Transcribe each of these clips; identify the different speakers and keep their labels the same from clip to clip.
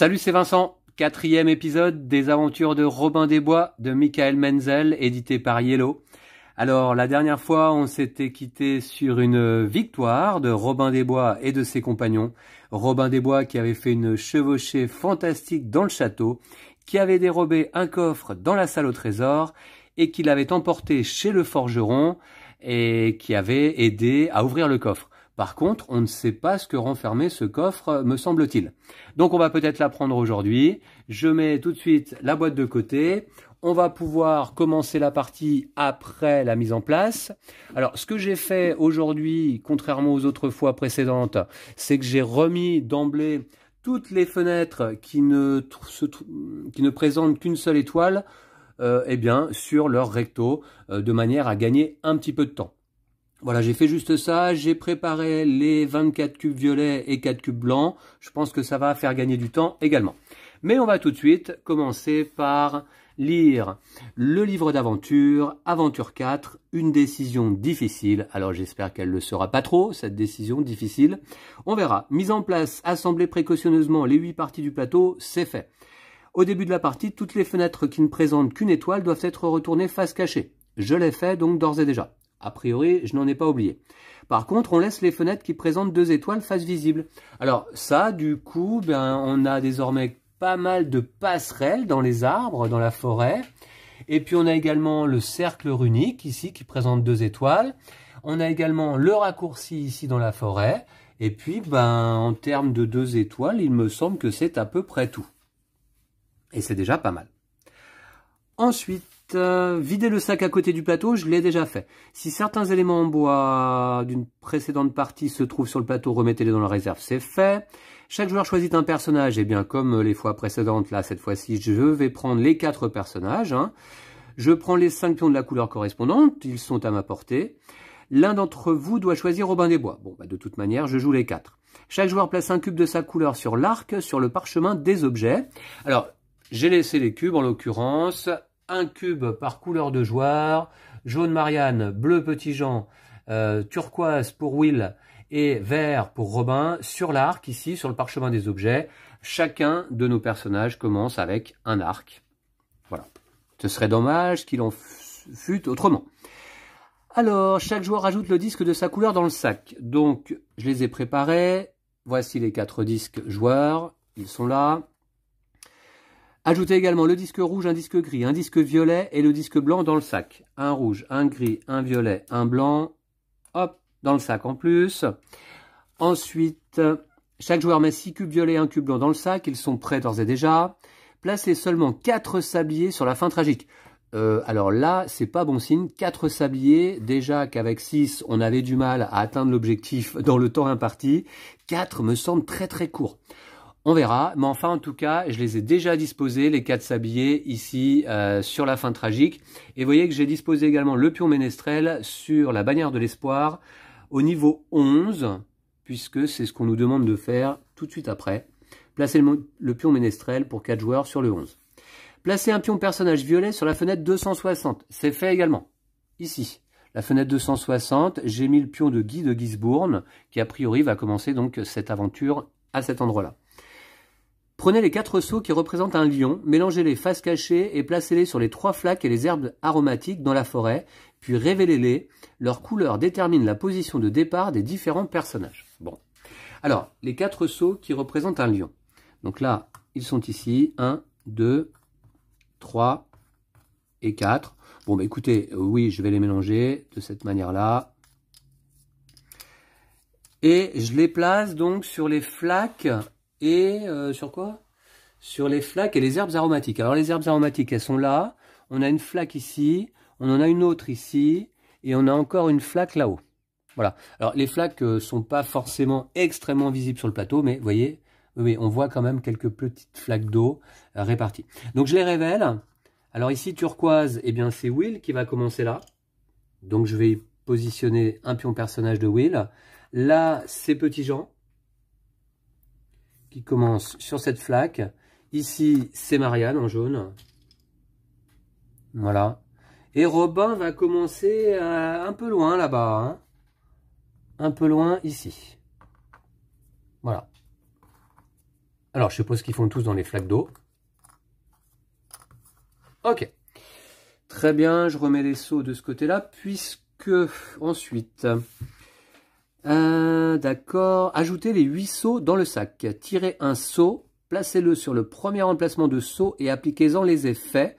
Speaker 1: Salut, c'est Vincent. Quatrième épisode des aventures de Robin des Bois de Michael Menzel, édité par Yellow. Alors, la dernière fois, on s'était quitté sur une victoire de Robin des Bois et de ses compagnons. Robin des Bois qui avait fait une chevauchée fantastique dans le château, qui avait dérobé un coffre dans la salle au trésor et qui l'avait emporté chez le forgeron et qui avait aidé à ouvrir le coffre. Par contre, on ne sait pas ce que renfermait ce coffre, me semble-t-il. Donc on va peut-être l'apprendre aujourd'hui. Je mets tout de suite la boîte de côté. On va pouvoir commencer la partie après la mise en place. Alors, ce que j'ai fait aujourd'hui, contrairement aux autres fois précédentes, c'est que j'ai remis d'emblée toutes les fenêtres qui ne, qui ne présentent qu'une seule étoile, euh, eh bien, sur leur recto, euh, de manière à gagner un petit peu de temps. Voilà, j'ai fait juste ça, j'ai préparé les 24 cubes violets et 4 cubes blancs. Je pense que ça va faire gagner du temps également. Mais on va tout de suite commencer par lire le livre d'aventure, Aventure 4, une décision difficile. Alors j'espère qu'elle ne le sera pas trop, cette décision difficile. On verra. Mise en place, assemblée précautionneusement les 8 parties du plateau, c'est fait. Au début de la partie, toutes les fenêtres qui ne présentent qu'une étoile doivent être retournées face cachée. Je l'ai fait donc d'ores et déjà. A priori, je n'en ai pas oublié. Par contre, on laisse les fenêtres qui présentent deux étoiles face visible. Alors ça, du coup, ben, on a désormais pas mal de passerelles dans les arbres, dans la forêt. Et puis on a également le cercle runique ici qui présente deux étoiles. On a également le raccourci ici dans la forêt. Et puis, ben, en termes de deux étoiles, il me semble que c'est à peu près tout. Et c'est déjà pas mal. Ensuite, Videz euh, vider le sac à côté du plateau, je l'ai déjà fait. Si certains éléments en bois d'une précédente partie se trouvent sur le plateau, remettez-les dans la réserve, c'est fait. Chaque joueur choisit un personnage, et bien comme euh, les fois précédentes, là, cette fois-ci, je vais prendre les quatre personnages. Hein. Je prends les cinq pions de la couleur correspondante, ils sont à ma portée. L'un d'entre vous doit choisir Robin des Bois. Bon, bah, de toute manière, je joue les quatre. Chaque joueur place un cube de sa couleur sur l'arc, sur le parchemin des objets. Alors, j'ai laissé les cubes en l'occurrence, un cube par couleur de joueur, jaune Marianne, bleu Petit Jean, euh, turquoise pour Will et vert pour Robin, sur l'arc ici, sur le parchemin des objets, chacun de nos personnages commence avec un arc. Voilà. Ce serait dommage qu'il en fût autrement. Alors, chaque joueur ajoute le disque de sa couleur dans le sac. Donc, je les ai préparés. Voici les quatre disques joueurs. Ils sont là. Ajoutez également le disque rouge, un disque gris, un disque violet et le disque blanc dans le sac. Un rouge, un gris, un violet, un blanc, hop, dans le sac en plus. Ensuite, chaque joueur met 6 cubes violets et 1 cube blanc dans le sac, ils sont prêts d'ores et déjà. Placez seulement 4 sabliers sur la fin tragique. Euh, alors là, c'est pas bon signe. 4 sabliers, déjà qu'avec 6, on avait du mal à atteindre l'objectif dans le temps imparti. 4 me semble très très court. On verra, mais enfin en tout cas, je les ai déjà disposés, les quatre sabliers, ici euh, sur la fin tragique. Et vous voyez que j'ai disposé également le pion ménestrel sur la bannière de l'espoir au niveau 11, puisque c'est ce qu'on nous demande de faire tout de suite après. Placer le, le pion ménestrel pour quatre joueurs sur le 11. Placer un pion personnage violet sur la fenêtre 260, c'est fait également, ici. La fenêtre 260, j'ai mis le pion de Guy de Gisbourne, qui a priori va commencer donc cette aventure à cet endroit-là. Prenez les quatre seaux qui représentent un lion, mélangez-les face cachée et placez-les sur les trois flaques et les herbes aromatiques dans la forêt, puis révélez-les. Leur couleur détermine la position de départ des différents personnages. Bon. Alors, les quatre seaux qui représentent un lion. Donc là, ils sont ici. 1, 2, 3 et 4. Bon, bah, écoutez, euh, oui, je vais les mélanger de cette manière-là. Et je les place donc sur les flaques et euh, sur quoi Sur les flaques et les herbes aromatiques. Alors les herbes aromatiques, elles sont là. On a une flaque ici, on en a une autre ici, et on a encore une flaque là-haut. Voilà. Alors les flaques ne euh, sont pas forcément extrêmement visibles sur le plateau, mais vous voyez, on voit quand même quelques petites flaques d'eau euh, réparties. Donc je les révèle. Alors ici, turquoise, eh bien c'est Will qui va commencer là. Donc je vais positionner un pion personnage de Will. Là, c'est Petit Jean qui commence sur cette flaque. Ici, c'est Marianne en jaune. Voilà. Et Robin va commencer euh, un peu loin là-bas. Hein. Un peu loin ici. Voilà. Alors, je suppose qu'ils font tous dans les flaques d'eau. Ok. Très bien, je remets les seaux de ce côté-là, puisque ensuite... Euh, d'accord. Ajoutez les huit sauts dans le sac. Tirez un seau, placez-le sur le premier emplacement de seau et appliquez-en les effets.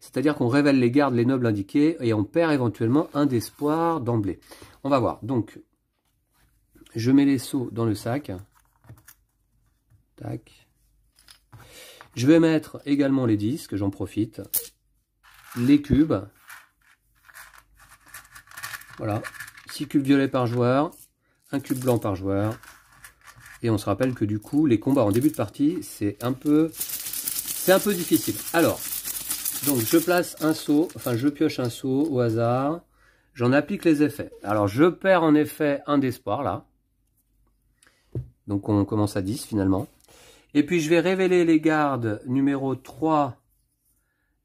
Speaker 1: C'est-à-dire qu'on révèle les gardes, les nobles indiqués, et on perd éventuellement un d'espoir d'emblée. On va voir. Donc, je mets les seaux dans le sac. Tac. Je vais mettre également les disques, j'en profite. Les cubes. Voilà. 6 cubes violets par joueur cube blanc par joueur. Et on se rappelle que du coup, les combats en début de partie, c'est un peu, c'est un peu difficile. Alors, donc je place un saut enfin je pioche un saut au hasard. J'en applique les effets. Alors je perds en effet un d'espoir là. Donc on commence à 10 finalement. Et puis je vais révéler les gardes numéro 3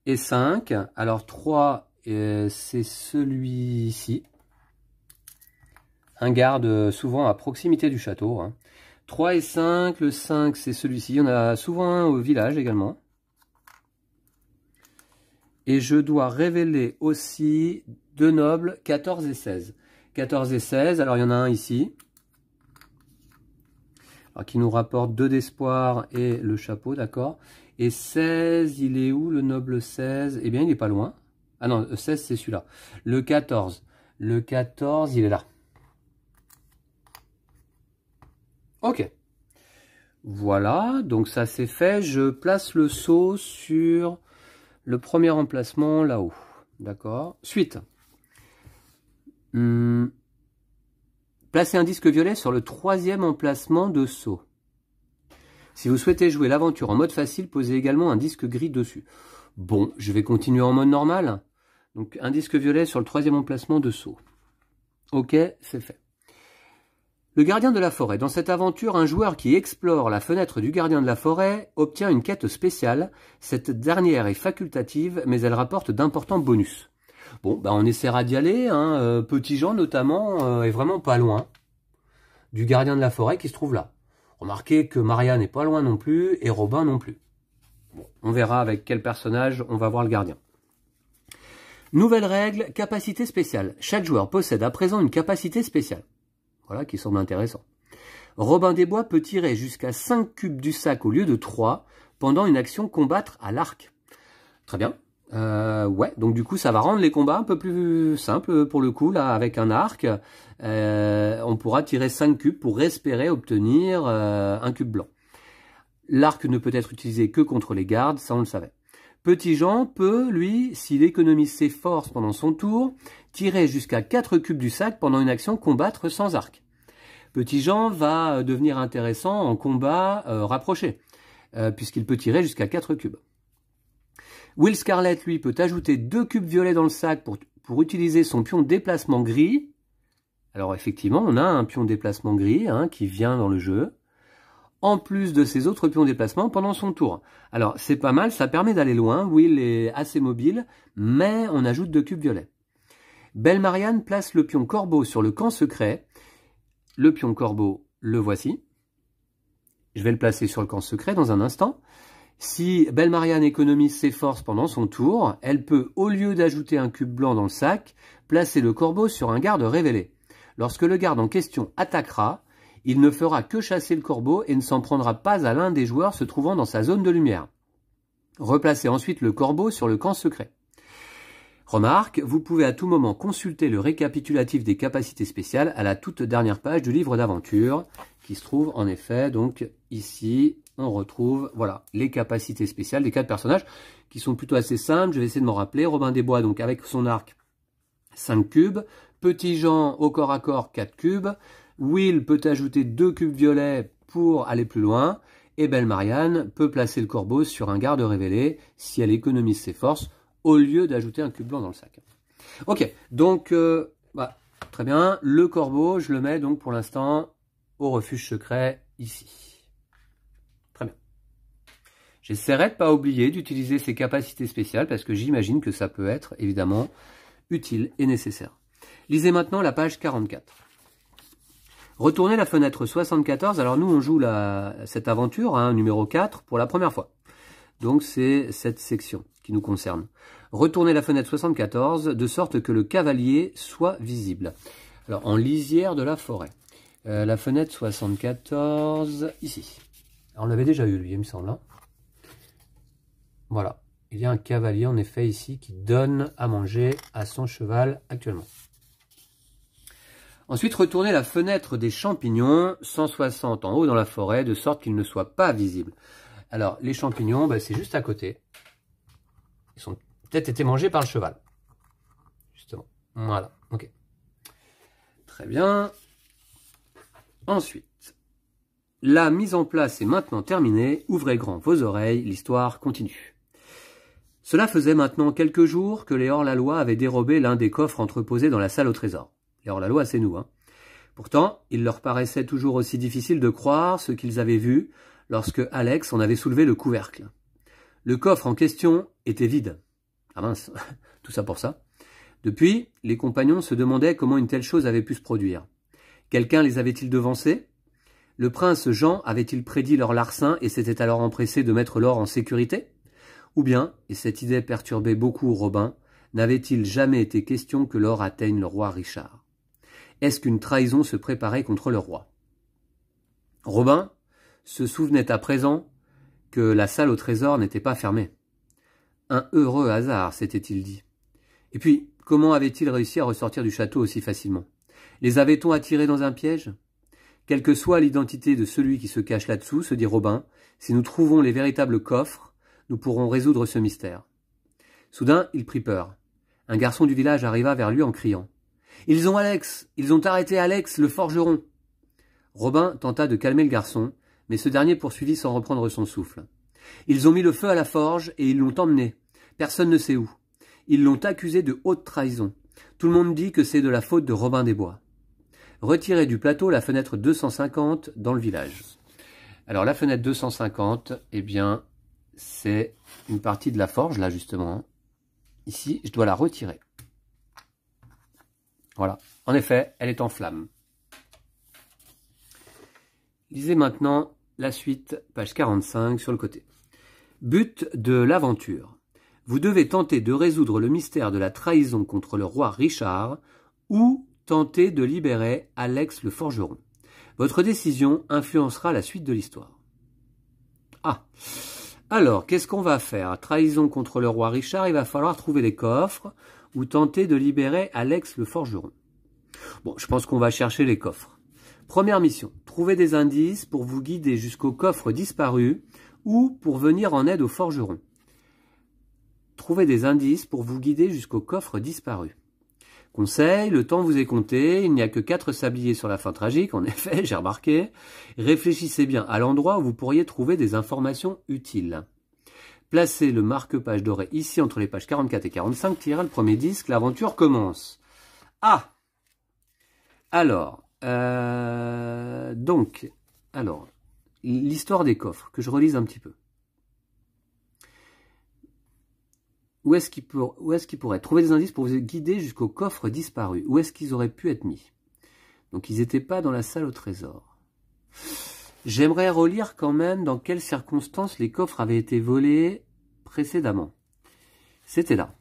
Speaker 1: et 5. Alors 3, euh, c'est celui-ci un garde euh, souvent à proximité du château. 3 hein. et 5, le 5 c'est celui-ci, on a souvent un au village également. Et je dois révéler aussi deux nobles, 14 et 16. 14 et 16, alors il y en a un ici, qui nous rapporte 2 d'espoir et le chapeau, d'accord Et 16, il est où le noble 16 Eh bien, il n'est pas loin. Ah non, 16, c'est celui-là. Le 14. Le 14, il est là. Ok. Voilà, donc ça c'est fait. Je place le saut sur le premier emplacement là-haut. D'accord Suite. Hmm. Placez un disque violet sur le troisième emplacement de saut. Si vous souhaitez jouer l'aventure en mode facile, posez également un disque gris dessus. Bon, je vais continuer en mode normal. Donc un disque violet sur le troisième emplacement de saut. Ok, c'est fait. Le gardien de la forêt. Dans cette aventure, un joueur qui explore la fenêtre du gardien de la forêt obtient une quête spéciale. Cette dernière est facultative, mais elle rapporte d'importants bonus. Bon, bah, on essaiera d'y aller. Hein. Euh, Petit Jean, notamment, euh, est vraiment pas loin du gardien de la forêt qui se trouve là. Remarquez que Maria n'est pas loin non plus, et Robin non plus. Bon, on verra avec quel personnage on va voir le gardien. Nouvelle règle, capacité spéciale. Chaque joueur possède à présent une capacité spéciale. Voilà, qui semble intéressant. Robin des Bois peut tirer jusqu'à 5 cubes du sac au lieu de 3 pendant une action combattre à l'arc. Très bien. Euh, ouais, donc du coup ça va rendre les combats un peu plus simples pour le coup, là, avec un arc. Euh, on pourra tirer 5 cubes pour espérer obtenir euh, un cube blanc. L'arc ne peut être utilisé que contre les gardes, ça on le savait. Petit Jean peut, lui, s'il économise ses forces pendant son tour, tirer jusqu'à 4 cubes du sac pendant une action combattre sans arc. Petit Jean va euh, devenir intéressant en combat euh, rapproché, euh, puisqu'il peut tirer jusqu'à 4 cubes. Will Scarlett lui, peut ajouter 2 cubes violets dans le sac pour, pour utiliser son pion déplacement gris. Alors effectivement, on a un pion déplacement gris hein, qui vient dans le jeu, en plus de ses autres pions déplacement pendant son tour. Alors c'est pas mal, ça permet d'aller loin, Will est assez mobile, mais on ajoute deux cubes violets. Belle-Marianne place le pion corbeau sur le camp secret. Le pion corbeau, le voici. Je vais le placer sur le camp secret dans un instant. Si Belle-Marianne économise ses forces pendant son tour, elle peut, au lieu d'ajouter un cube blanc dans le sac, placer le corbeau sur un garde révélé. Lorsque le garde en question attaquera, il ne fera que chasser le corbeau et ne s'en prendra pas à l'un des joueurs se trouvant dans sa zone de lumière. Replacez ensuite le corbeau sur le camp secret. Remarque, vous pouvez à tout moment consulter le récapitulatif des capacités spéciales à la toute dernière page du livre d'aventure, qui se trouve en effet donc ici, on retrouve voilà les capacités spéciales des quatre personnages, qui sont plutôt assez simples, je vais essayer de m'en rappeler. Robin des Bois, donc avec son arc, 5 cubes. Petit Jean, au corps à corps, 4 cubes. Will peut ajouter 2 cubes violets pour aller plus loin. Et Belle Marianne peut placer le corbeau sur un garde révélé si elle économise ses forces au lieu d'ajouter un cube blanc dans le sac. Ok, donc euh, bah, très bien, le corbeau, je le mets donc pour l'instant au refuge secret ici. Très bien. J'essaierai de ne pas oublier d'utiliser ses capacités spéciales parce que j'imagine que ça peut être évidemment utile et nécessaire. Lisez maintenant la page 44. Retournez la fenêtre 74. Alors nous, on joue cette aventure, hein, numéro 4, pour la première fois. Donc c'est cette section nous concerne. Retourner la fenêtre 74 de sorte que le cavalier soit visible. Alors, en lisière de la forêt. Euh, la fenêtre 74, ici. On l'avait déjà eu, lui, il me semble. Hein. Voilà. Il y a un cavalier, en effet, ici, qui donne à manger à son cheval actuellement. Ensuite, retourner la fenêtre des champignons, 160 en haut dans la forêt, de sorte qu'ils ne soient pas visibles. Alors, les champignons, ben, c'est juste à côté. Ils ont peut-être été mangés par le cheval. Justement. Voilà. Ok. Très bien. Ensuite, la mise en place est maintenant terminée. Ouvrez grand vos oreilles, l'histoire continue. Cela faisait maintenant quelques jours que les hors-la-loi avaient dérobé l'un des coffres entreposés dans la salle au trésor. Les hors-la-loi, c'est nous. Hein. Pourtant, il leur paraissait toujours aussi difficile de croire ce qu'ils avaient vu lorsque Alex en avait soulevé le couvercle. Le coffre en question était vide. Ah mince, tout ça pour ça. Depuis, les compagnons se demandaient comment une telle chose avait pu se produire. Quelqu'un les avait-il devancés Le prince Jean avait-il prédit leur larcin et s'était alors empressé de mettre l'or en sécurité Ou bien, et cette idée perturbait beaucoup Robin, n'avait-il jamais été question que l'or atteigne le roi Richard Est-ce qu'une trahison se préparait contre le roi Robin se souvenait à présent que la salle au trésor n'était pas fermée. Un heureux hasard, s'était-il dit. Et puis, comment avait-il réussi à ressortir du château aussi facilement Les avait-on attirés dans un piège Quelle que soit l'identité de celui qui se cache là-dessous, se dit Robin, si nous trouvons les véritables coffres, nous pourrons résoudre ce mystère. Soudain, il prit peur. Un garçon du village arriva vers lui en criant. Ils ont Alex Ils ont arrêté Alex, le forgeron Robin tenta de calmer le garçon, mais ce dernier poursuivit sans reprendre son souffle. Ils ont mis le feu à la forge et ils l'ont emmené. Personne ne sait où. Ils l'ont accusé de haute trahison. Tout le monde dit que c'est de la faute de Robin des Bois. Retirez du plateau la fenêtre 250 dans le village. Alors la fenêtre 250, eh bien, c'est une partie de la forge, là justement. Ici, je dois la retirer. Voilà. En effet, elle est en flamme. Lisez maintenant la suite, page 45, sur le côté. But de l'aventure. Vous devez tenter de résoudre le mystère de la trahison contre le roi Richard ou tenter de libérer Alex le forgeron. Votre décision influencera la suite de l'histoire. Ah Alors, qu'est-ce qu'on va faire Trahison contre le roi Richard, il va falloir trouver des coffres ou tenter de libérer Alex le forgeron. Bon, je pense qu'on va chercher les coffres. Première mission, trouver des indices pour vous guider jusqu'au coffre disparu ou pour venir en aide au forgeron. Trouver des indices pour vous guider jusqu'au coffre disparu. Conseil, le temps vous est compté, il n'y a que quatre sabliers sur la fin tragique, en effet, j'ai remarqué. Réfléchissez bien à l'endroit où vous pourriez trouver des informations utiles. Placez le marque-page doré ici entre les pages 44 et 45, tirez le premier disque, l'aventure commence. Ah Alors, euh, donc, alors, l'histoire des coffres, que je relise un petit peu. Où est-ce qu'ils pour, pourraient trouver des indices pour vous guider jusqu'au coffre disparu Où est-ce qu'ils auraient pu être mis Donc, ils n'étaient pas dans la salle au trésor. J'aimerais relire quand même dans quelles circonstances les coffres avaient été volés précédemment. C'était là.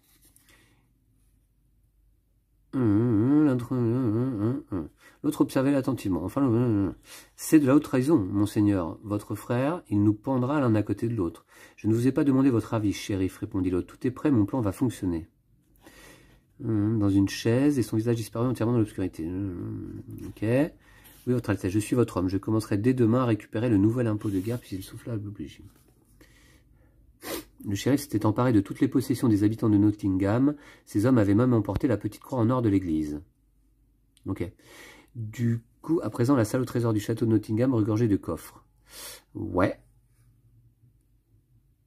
Speaker 1: Hum, hum, hum, L'autre observait attentivement. Enfin, c'est de la haute trahison, monseigneur. Votre frère, il nous pendra l'un à côté de l'autre. Je ne vous ai pas demandé votre avis, shérif, répondit l'autre. Tout est prêt, mon plan va fonctionner. Hum, dans une chaise, et son visage disparut entièrement dans l'obscurité. Hum, ok. Oui, votre Altesse, je suis votre homme. Je commencerai dès demain à récupérer le nouvel impôt de guerre, puisqu'il souffla à l'obligé. Le shérif s'était emparé de toutes les possessions des habitants de Nottingham. Ces hommes avaient même emporté la petite croix en or de l'église. Ok. Du coup, à présent, la salle au trésor du château de Nottingham regorgeait de coffres. Ouais.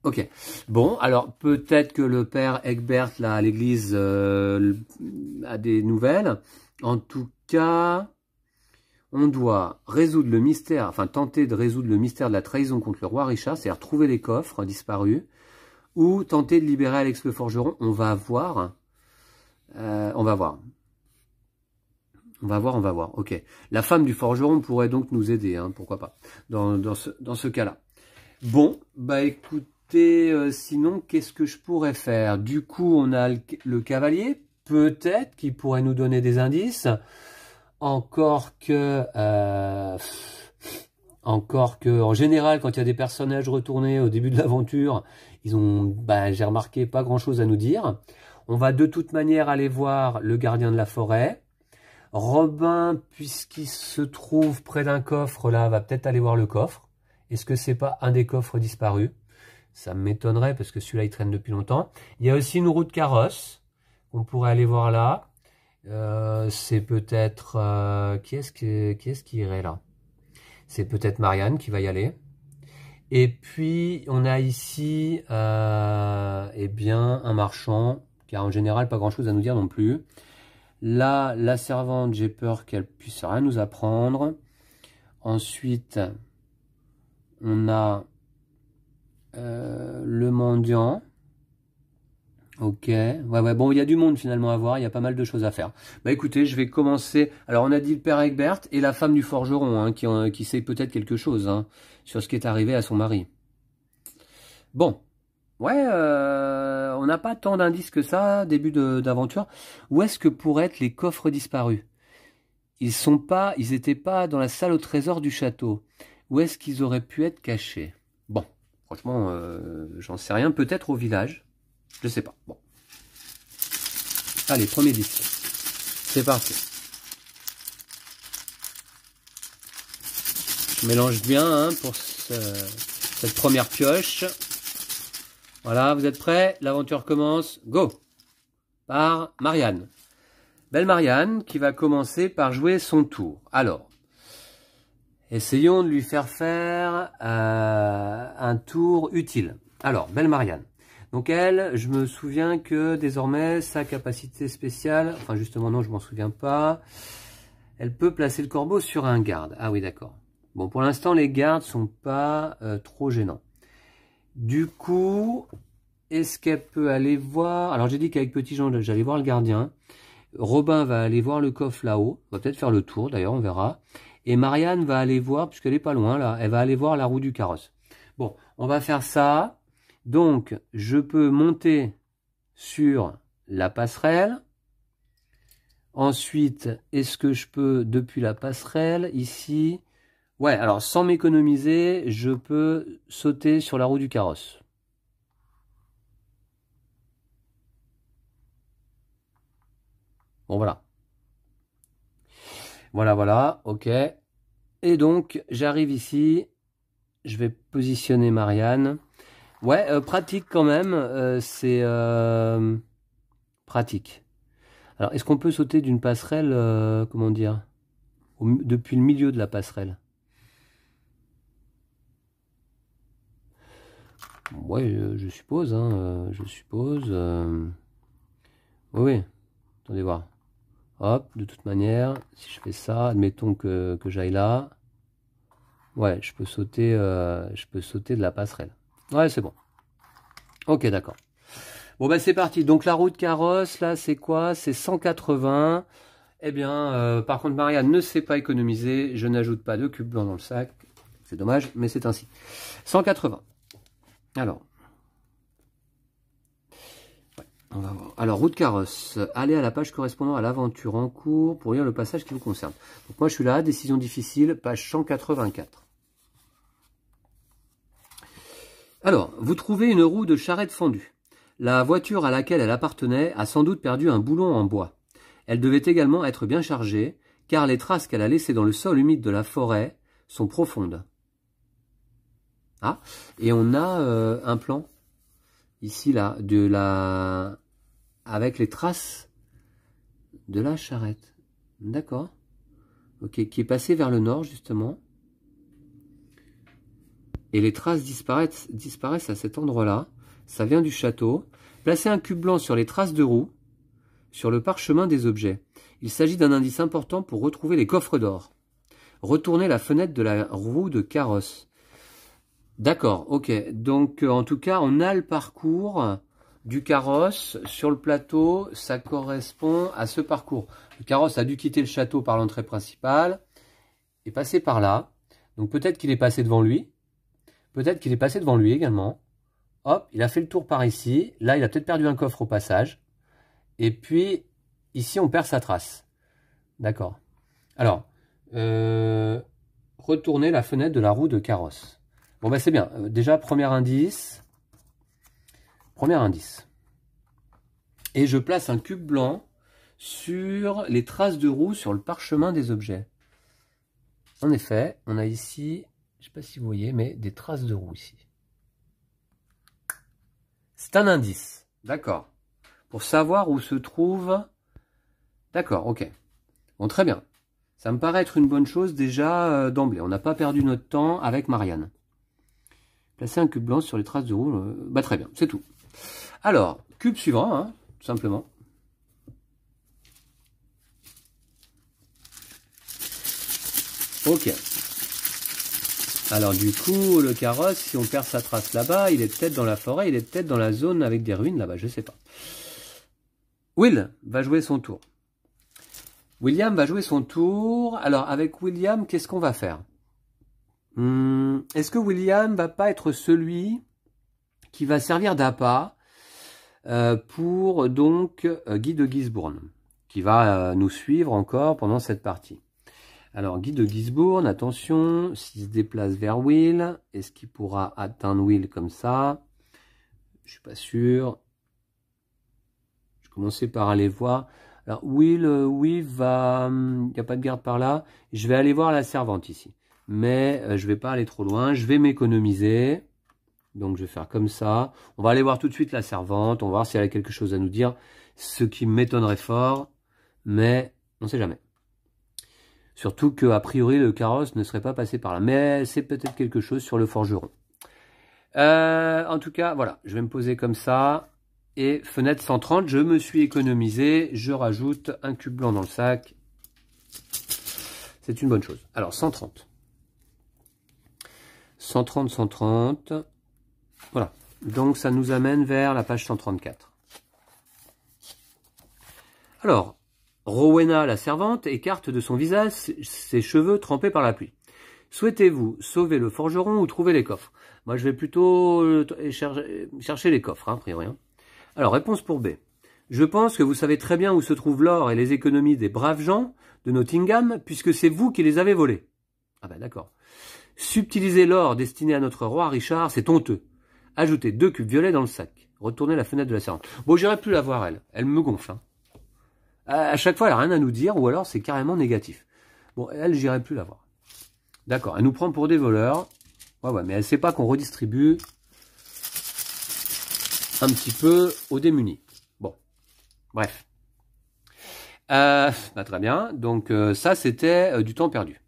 Speaker 1: Ok. Bon, alors peut-être que le père Egbert, là, à l'église, euh, a des nouvelles. En tout cas, on doit résoudre le mystère, enfin tenter de résoudre le mystère de la trahison contre le roi Richard, c'est-à-dire trouver les coffres disparus, ou tenter de libérer Alex le Forgeron. On va voir. Euh, on va voir. On va voir, on va voir. Ok. La femme du forgeron pourrait donc nous aider, hein, pourquoi pas, dans, ce, dans ce cas-là. Bon, bah écoutez, euh, sinon, qu'est-ce que je pourrais faire Du coup, on a le, cavalier, peut-être, qui pourrait nous donner des indices. Encore que... Euh, encore que, en général, quand il y a des personnages retournés au début de l'aventure, ils ont, bah, j'ai remarqué, pas grand-chose à nous dire. On va de toute manière aller voir le gardien de la forêt. Robin, puisqu'il se trouve près d'un coffre, là, va peut-être aller voir le coffre. Est-ce que c'est pas un des coffres disparus Ça m'étonnerait parce que celui-là, il traîne depuis longtemps. Il y a aussi une roue de carrosse On pourrait aller voir là. Euh, c'est peut-être... Euh, qui est-ce qui, irait là C'est peut-être Marianne qui va y aller. Et puis, on a ici euh, eh bien, un marchand qui a en général pas grand-chose à nous dire non plus. Là, la servante, j'ai peur qu'elle puisse rien nous apprendre. Ensuite, on a euh, le mendiant. Ok, ouais, ouais, bon, il y a du monde finalement à voir, il y a pas mal de choses à faire. Bah écoutez, je vais commencer. Alors, on a dit le père Egbert et la femme du forgeron, hein, qui, qui sait peut-être quelque chose hein, sur ce qui est arrivé à son mari. Bon, Ouais, euh, on n'a pas tant d'indices que ça, début d'aventure. Où est-ce que pourraient être les coffres disparus Ils sont pas, ils n'étaient pas dans la salle au trésor du château. Où est-ce qu'ils auraient pu être cachés Bon, franchement, euh, j'en sais rien. Peut-être au village. Je sais pas. Bon. Allez, premier disque. C'est parti. Je mélange bien hein, pour cette première pioche. Voilà, vous êtes prêts L'aventure commence. Go Par Marianne. Belle Marianne qui va commencer par jouer son tour. Alors, essayons de lui faire faire euh, un tour utile. Alors, Belle Marianne. Donc elle, je me souviens que désormais, sa capacité spéciale, enfin justement non, je m'en souviens pas, elle peut placer le corbeau sur un garde. Ah oui, d'accord. Bon, pour l'instant, les gardes sont pas euh, trop gênants. Du coup, est-ce qu'elle peut aller voir... Alors j'ai dit qu'avec Petit Jean, j'allais voir le gardien. Robin va aller voir le coffre là-haut. va peut-être faire le tour, d'ailleurs, on verra. Et Marianne va aller voir, puisqu'elle n'est pas loin là, elle va aller voir la roue du carrosse. Bon, on va faire ça. Donc, je peux monter sur la passerelle. Ensuite, est-ce que je peux, depuis la passerelle, ici, Ouais, alors sans m'économiser, je peux sauter sur la roue du carrosse. Bon, voilà. Voilà, voilà, ok. Et donc, j'arrive ici, je vais positionner Marianne. Ouais, euh, pratique quand même, euh, c'est euh, pratique. Alors, est-ce qu'on peut sauter d'une passerelle, comment dire, depuis le milieu de la passerelle Ouais, euh, je, suppose, hein, euh, je suppose. Euh, oui, attendez voir. Hop, de toute manière, si je fais ça, admettons que, j'aille là. Ouais, je peux sauter, je peux sauter de la passerelle. Ouais, c'est bon. Ok, d'accord. Bon, ben, c'est parti. Donc la route carrosse, là, c'est quoi C'est 180. Eh bien, par contre, Maria ne sait pas économiser. Je n'ajoute pas de cube blanc dans le sac. C'est dommage, mais c'est ainsi. 180. Alors. roue de route carrosse. Allez à la page correspondant à l'aventure en cours pour lire le passage qui vous concerne. Donc, moi, je suis là, décision difficile, page 184. Alors, vous trouvez une roue de charrette fendue. La voiture à laquelle elle appartenait a sans doute perdu un boulon en bois. Elle devait également être bien chargée, car les traces qu'elle a laissées dans le sol humide de la forêt sont profondes. Ah, et on a euh, un plan ici là de la avec les traces de la charrette. D'accord. Ok, qui est passé vers le nord justement. Et les traces disparaissent, disparaissent à cet endroit-là. Ça vient du château. Placez un cube blanc sur les traces de roues, sur le parchemin des objets. Il s'agit d'un indice important pour retrouver les coffres d'or. Retournez la fenêtre de la roue de carrosse. D'accord, ok. Donc, euh, en tout cas, on a le parcours du carrosse sur le plateau. Ça correspond à ce parcours. Le carrosse a dû quitter le château par l'entrée principale et passer par là. Donc, peut-être qu'il est passé devant lui. Peut-être qu'il est passé devant lui également. Hop, il a fait le tour par ici. Là, il a peut-être perdu un coffre au passage. Et puis, ici, on perd sa trace. D'accord. Alors, euh, retourner la fenêtre de la roue de carrosse. Bon, ben c'est bien. Euh, déjà, premier indice. Premier indice. Et je place un cube blanc sur les traces de roue sur le parchemin des objets. En effet, on a ici, je ne sais pas si vous voyez, mais des traces de roue ici. C'est un indice, d'accord. Pour savoir où se trouve... D'accord, ok. Bon, très bien. Ça me paraît être une bonne chose déjà euh, d'emblée. On n'a pas perdu notre temps avec Marianne. C'est un cube blanc sur les traces de roue. Euh, bah très bien, c'est tout. Alors, cube suivant, hein, tout simplement. Ok. Alors du coup, le carrosse, si on perd sa trace là-bas, il est peut-être dans la forêt, il est peut-être dans la zone avec des ruines là-bas, je sais pas. Will va jouer son tour. William va jouer son tour. Alors avec William, qu'est-ce qu'on va faire Hmm, est-ce que William va pas être celui qui va servir d'appât euh, pour donc euh, Guy de Gisbourne, qui va euh, nous suivre encore pendant cette partie. Alors Guy de Gisbourne, attention, s'il se déplace vers Will, est-ce qu'il pourra atteindre Will comme ça Je suis pas sûr. Je commençais par aller voir. Alors Will, va, il hmm, n'y a pas de garde par là. Je vais aller voir la servante ici mais euh, je ne vais pas aller trop loin, je vais m'économiser. Donc je vais faire comme ça. On va aller voir tout de suite la servante, on va voir si elle a quelque chose à nous dire, ce qui m'étonnerait fort, mais on ne sait jamais. Surtout que a priori le carrosse ne serait pas passé par là, mais c'est peut-être quelque chose sur le forgeron. Euh, en tout cas, voilà, je vais me poser comme ça. Et fenêtre 130, je me suis économisé, je rajoute un cube blanc dans le sac. C'est une bonne chose. Alors 130. 130, 130. Voilà. Donc ça nous amène vers la page 134. Alors, Rowena, la servante, écarte de son visage ses cheveux trempés par la pluie. Souhaitez-vous sauver le forgeron ou trouver les coffres Moi, je vais plutôt euh, euh, euh, chercher les coffres, hein, a priori. Hein. Alors, réponse pour B. Je pense que vous savez très bien où se trouvent l'or et les économies des braves gens de Nottingham, puisque c'est vous qui les avez volés. Ah ben d'accord. Subtiliser l'or destiné à notre roi Richard, c'est honteux. Ajoutez deux cubes violets dans le sac. Retournez la fenêtre de la serre. Bon, j'irai plus la voir, elle. Elle me gonfle. Hein. À chaque fois, elle n'a rien à nous dire, ou alors c'est carrément négatif. Bon, elle, j'irai plus la voir. D'accord, elle nous prend pour des voleurs. Ouais, ouais, mais elle sait pas qu'on redistribue un petit peu aux démunis. Bon, bref. Euh, bah, très bien, donc euh, ça, c'était euh, du temps perdu.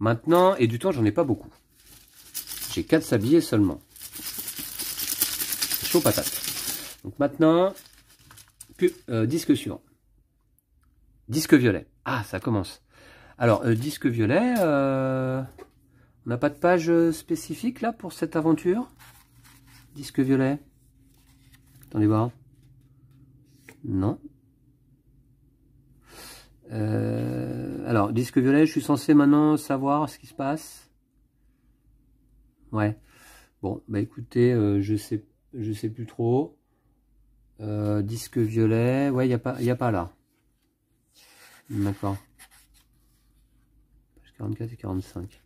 Speaker 1: Maintenant, et du temps, j'en ai pas beaucoup. J'ai quatre sabliers seulement. Chaud patate. Donc maintenant, euh, disque suivant. Disque violet. Ah, ça commence. Alors, euh, disque violet, euh, on n'a pas de page spécifique là pour cette aventure Disque violet Attendez voir. Non, euh, alors, disque violet, je suis censé maintenant savoir ce qui se passe. Ouais. Bon, bah écoutez, euh, je sais je sais plus trop. Euh, disque violet, ouais, il n'y a, pas, a pas là. D'accord. Page 44 et 45.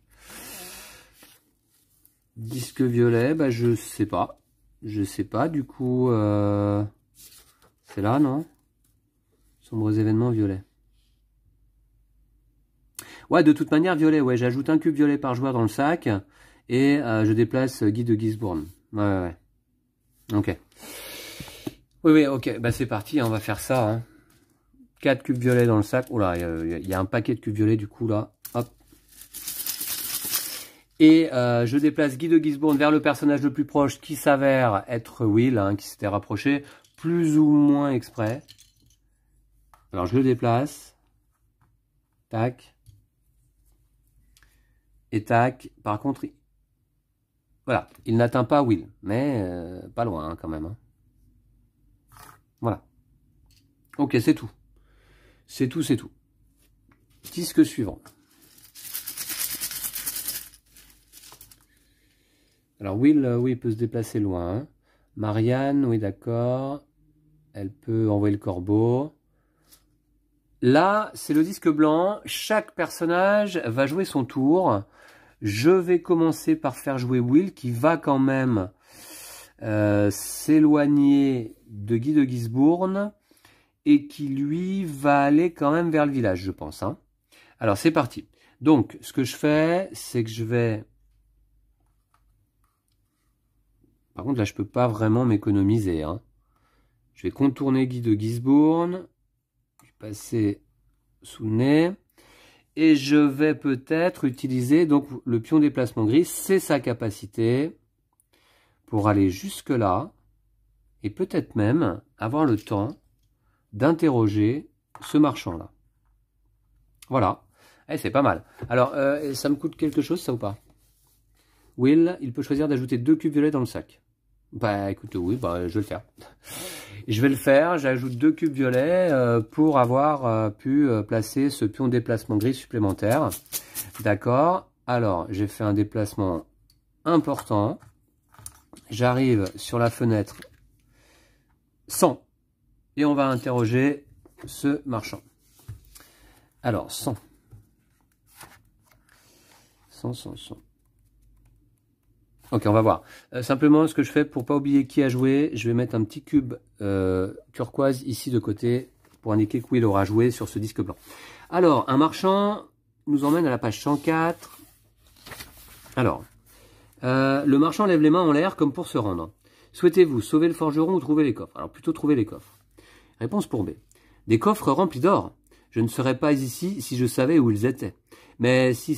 Speaker 1: Disque violet, bah je sais pas. Je sais pas, du coup, c'est là, non Sombres événements violets. Ouais, de toute manière, violet, ouais, j'ajoute un cube violet par joueur dans le sac, et euh, je déplace euh, Guy de Gisbourne. Ouais, ouais, Ok. Oui, oui, ok, bah c'est parti, hein, on va faire ça. Hein. 4 cubes violets dans le sac. Oh là, il y, a un paquet de cubes violets du coup là. Hop. Et euh, je déplace Guy de Gisbourne vers le personnage le plus proche qui s'avère être Will, hein, qui s'était rapproché, plus ou moins exprès. Alors je le déplace. Tac. Et tac, par contre, voilà, il n'atteint pas Will, mais euh, pas loin hein, quand même. Hein. Voilà. Ok, c'est tout. C'est tout, c'est tout. Disque suivant. Alors Will, euh, oui, il peut se déplacer loin. Hein. Marianne, oui, d'accord. Elle peut envoyer le corbeau. Là, c'est le disque blanc. Chaque personnage va jouer son tour. Je vais commencer par faire jouer Will qui va quand même euh, s'éloigner de Guy de Gisbourne et qui lui va aller quand même vers le village je pense. Hein. Alors c'est parti. Donc ce que je fais c'est que je vais... Par contre là je peux pas vraiment m'économiser. Hein. Je vais contourner Guy de Gisbourne. Je vais passer sous le nez et je vais peut-être utiliser donc le pion déplacement gris, c'est sa capacité pour aller jusque là et peut-être même avoir le temps d'interroger ce marchand là. Voilà, eh, c'est pas mal. Alors, euh, ça me coûte quelque chose ça ou pas Will, il peut choisir d'ajouter deux cubes violets dans le sac. Bah écoute, oui, bah, je vais le faire je vais le faire, j'ajoute deux cubes violets euh, pour avoir euh, pu euh, placer ce pion déplacement gris supplémentaire. D'accord Alors, j'ai fait un déplacement important. J'arrive sur la fenêtre 100. Et on va interroger ce marchand. Alors, 100. 100, 100, 100. Ok, on va voir. Euh, simplement, ce que je fais pour pas oublier qui a joué, je vais mettre un petit cube euh, turquoise ici de côté pour indiquer qui il aura joué sur ce disque blanc. Alors, un marchand nous emmène à la page 104. Alors, euh, le marchand lève les mains en l'air comme pour se rendre. Souhaitez-vous sauver le forgeron ou trouver les coffres Alors, plutôt trouver les coffres. Réponse pour B. Des coffres remplis d'or. Je ne serais pas ici si je savais où ils étaient. Mais si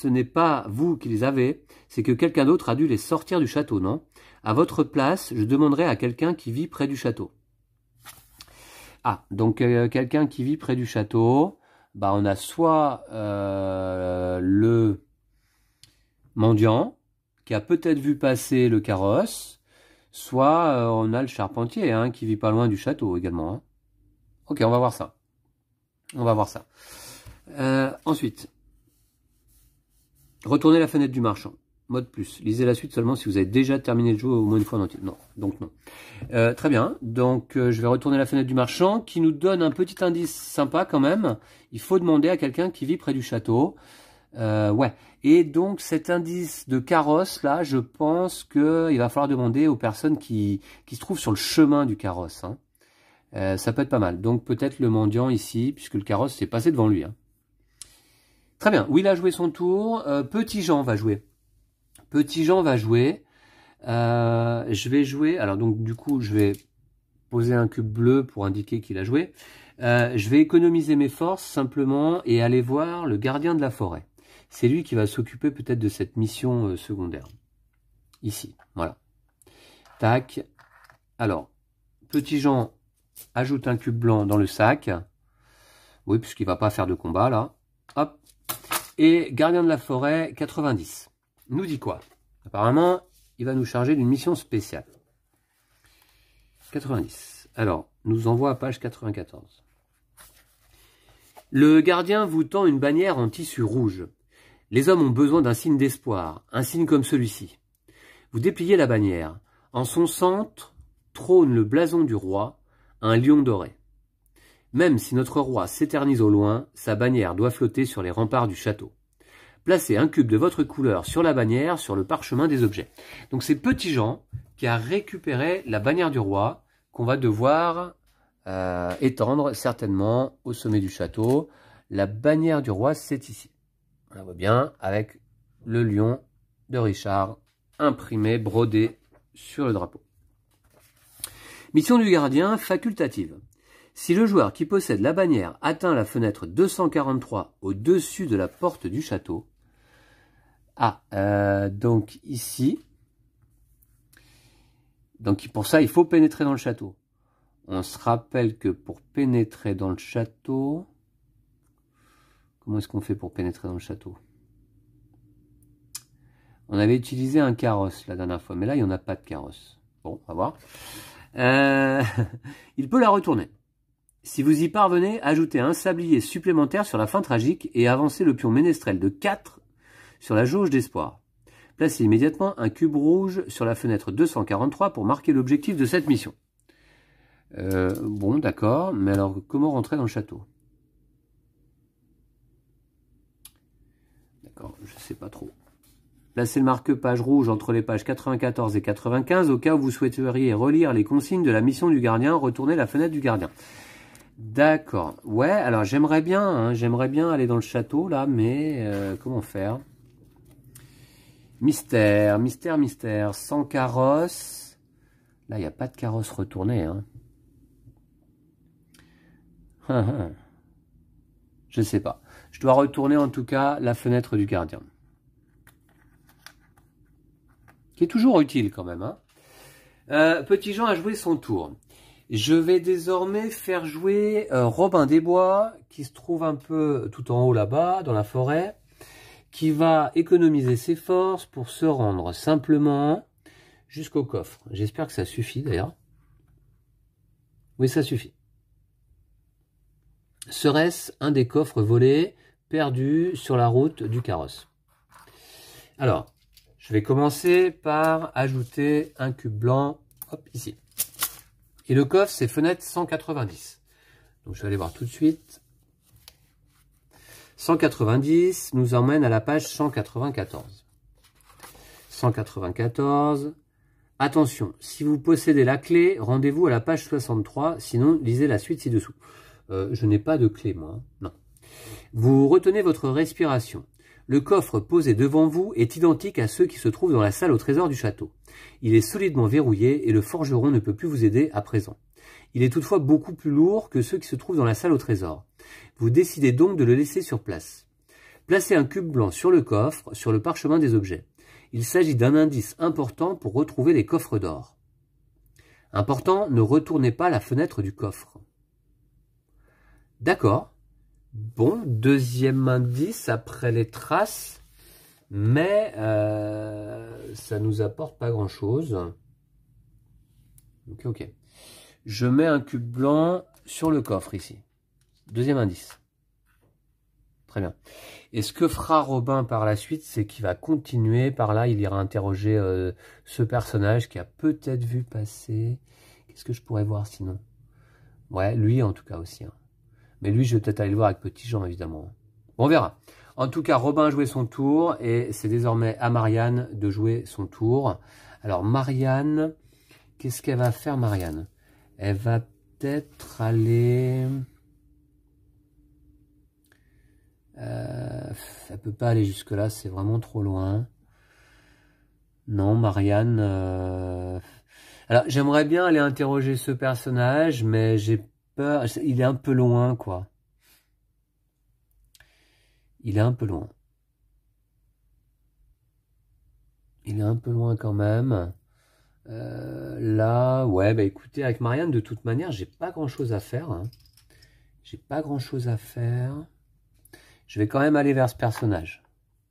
Speaker 1: ce n'est pas vous qui les avez, c'est que quelqu'un d'autre a dû les sortir du château, non À votre place, je demanderai à quelqu'un qui vit près du château. Ah, donc euh, quelqu'un qui vit près du château, bah on a soit euh, le mendiant qui a peut-être vu passer le carrosse, soit euh, on a le charpentier hein, qui vit pas loin du château également. Hein. Ok, on va voir ça. On va voir ça. ensuite, Retournez la fenêtre du marchand. Mode plus. Lisez la suite seulement si vous avez déjà terminé le jeu au moins une fois entier. Non, donc non. Euh, très bien. Donc euh, je vais retourner la fenêtre du marchand qui nous donne un petit indice sympa quand même. Il faut demander à quelqu'un qui vit près du château. Euh, ouais. Et donc cet indice de carrosse là, je pense qu'il va falloir demander aux personnes qui, qui se trouvent sur le chemin du carrosse. Hein. ça peut être pas mal. Donc peut-être le mendiant ici, puisque le carrosse s'est passé devant lui. Hein. Très bien, il a joué son tour, euh, Petit Jean va jouer. Petit Jean va jouer, euh, je vais jouer, alors donc du coup je vais poser un cube bleu pour indiquer qu'il a joué. Euh, je vais économiser mes forces simplement et aller voir le gardien de la forêt. C'est lui qui va s'occuper peut-être de cette mission secondaire. Ici, voilà. Tac. Alors, petit Jean ajoute un cube blanc dans le sac. Oui, puisqu'il va pas faire de combat là. Hop, et Gardien de la forêt 90 nous dit quoi Apparemment, il va nous charger d'une mission spéciale. 90. Alors, nous envoie à page 94. Le gardien vous tend une bannière en tissu rouge. Les hommes ont besoin d'un signe d'espoir, un signe comme celui-ci. Vous dépliez la bannière. En son centre trône le blason du roi, un lion doré. Même si notre roi s'éternise au loin, sa bannière doit flotter sur les remparts du château. Placez un cube de votre couleur sur la bannière, sur le parchemin des objets. Donc c'est Petit Jean qui a récupéré la bannière du roi qu'on va devoir euh, étendre certainement au sommet du château. La bannière du roi, c'est ici. On la voit bien avec le lion de Richard imprimé, brodé sur le drapeau. Mission du gardien facultative. Si le joueur qui possède la bannière atteint la fenêtre 243 au-dessus de la porte du château, ah, euh, donc ici, donc pour ça, il faut pénétrer dans le château. On se rappelle que pour pénétrer dans le château, comment est-ce qu'on fait pour pénétrer dans le château On avait utilisé un carrosse la dernière fois, mais là, il n'y en a pas de carrosse. Bon, on va voir. Euh, il peut la retourner. Si vous y parvenez, ajoutez un sablier supplémentaire sur la fin tragique et avancez le pion ménestrel de 4 sur la jauge d'espoir. Placez immédiatement un cube rouge sur la fenêtre 243 pour marquer l'objectif de cette mission. Euh, bon, d'accord, mais alors comment rentrer dans le château D'accord, je ne sais pas trop. Placez le marque-page rouge entre les pages 94 et 95 au cas où vous souhaiteriez relire les consignes de la mission du gardien, retournez la fenêtre du gardien. D'accord. Ouais, alors j'aimerais bien, hein, j'aimerais bien aller dans le château là, mais euh, comment faire Mystère, mystère, mystère. Sans carrosse. Là, il n'y a pas de carrosse retournée. Je hein. Hein, Je sais pas. Je dois retourner en tout cas la fenêtre du gardien. Qui est toujours utile quand même. Euh, Petit Jean a joué son tour. Je vais désormais faire jouer euh, Robin des Bois, qui se trouve un peu tout en haut là-bas, dans la forêt, qui va économiser ses forces pour se rendre simplement jusqu'au coffre. J'espère que ça suffit d'ailleurs. Oui, ça suffit. Serait-ce un des coffres volés, perdus sur la route du carrosse Alors, je vais commencer par ajouter un cube blanc, hop, ici. Et le coffre, c'est fenêtre 190. Donc je vais aller voir tout de suite. 190 nous emmène à la page 194. 194. Attention, si vous possédez la clé, rendez-vous à la page 63, sinon lisez la suite ci-dessous. Euh, je n'ai pas de clé, moi. Hein. Non. Vous retenez votre respiration. Le coffre posé devant vous est identique à ceux qui se trouvent dans la salle au trésor du château. Il est solidement verrouillé et le forgeron ne peut plus vous aider à présent. Il est toutefois beaucoup plus lourd que ceux qui se trouvent dans la salle au trésor. Vous décidez donc de le laisser sur place. Placez un cube blanc sur le coffre, sur le parchemin des objets. Il s'agit d'un indice important pour retrouver les coffres d'or. Important, ne retournez pas la fenêtre du coffre. D'accord, Bon, deuxième indice après les traces, mais euh, ça nous apporte pas grand chose. Ok, ok. Je mets un cube blanc sur le coffre ici. Deuxième indice. Très bien. Et ce que fera Robin par la suite, c'est qu'il va continuer par là. Il ira interroger euh, ce personnage qui a peut-être vu passer. Qu'est-ce que je pourrais voir sinon Ouais, lui en tout cas aussi. Hein. Mais lui, je vais peut-être aller le voir avec Petit Jean, évidemment. on verra. En tout cas, Robin a joué son tour et c'est désormais à Marianne de jouer son tour. Alors, Marianne, qu'est-ce qu'elle va faire, Marianne Elle va peut-être aller... Euh, elle peut pas aller jusque-là, c'est vraiment trop loin. Non, Marianne... Euh, alors, j'aimerais bien aller interroger ce personnage, mais j'ai il est un peu loin, quoi. Il est un peu loin. Il est un peu loin quand même. Euh, là, ouais, bah écoutez, avec Marianne, de toute manière, j'ai pas grand chose à faire. Hein. J'ai pas grand chose à faire. Je vais quand même aller vers ce personnage,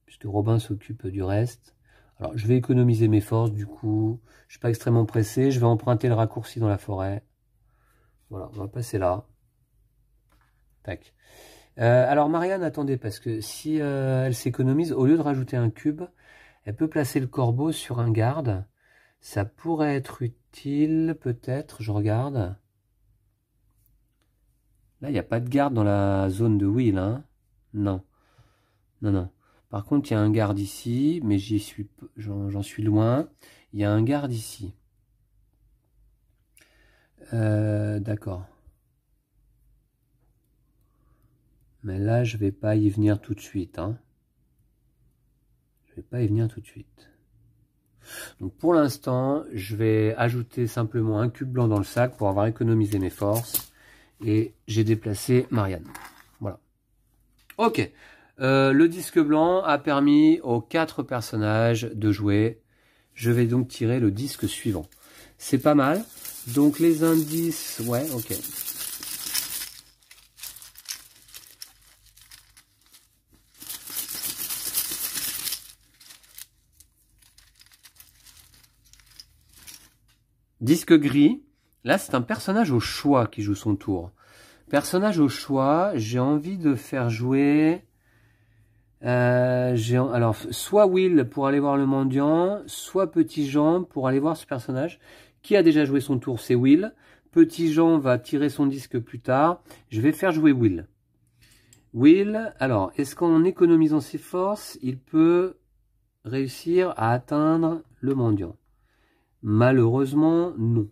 Speaker 1: puisque Robin s'occupe du reste. Alors, je vais économiser mes forces, du coup, je suis pas extrêmement pressé, je vais emprunter le raccourci dans la forêt. Voilà, on va passer là. Tac. Euh, alors Marianne, attendez, parce que si euh, elle s'économise, au lieu de rajouter un cube, elle peut placer le corbeau sur un garde. Ça pourrait être utile, peut-être, je regarde. Là, il n'y a pas de garde dans la zone de wheel, hein. Non. Non, non. Par contre, il y a un garde ici, mais j'en suis loin. Il y a un garde ici. Euh, d'accord. Mais là, je vais pas y venir tout de suite. Hein. Je vais pas y venir tout de suite. Donc pour l'instant, je vais ajouter simplement un cube blanc dans le sac pour avoir économisé mes forces. Et j'ai déplacé Marianne. Voilà. Ok. Euh, le disque blanc a permis aux quatre personnages de jouer. Je vais donc tirer le disque suivant. C'est pas mal. Donc les indices, ouais, ok. Disque gris. Là, c'est un personnage au choix qui joue son tour. Personnage au choix, j'ai envie de faire jouer... Euh, alors, soit Will pour aller voir le mendiant, soit Petit Jean pour aller voir ce personnage. Qui a déjà joué son tour C'est Will. Petit Jean va tirer son disque plus tard. Je vais faire jouer Will. Will, alors, est-ce qu'en économisant ses forces, il peut réussir à atteindre le mendiant Malheureusement, non.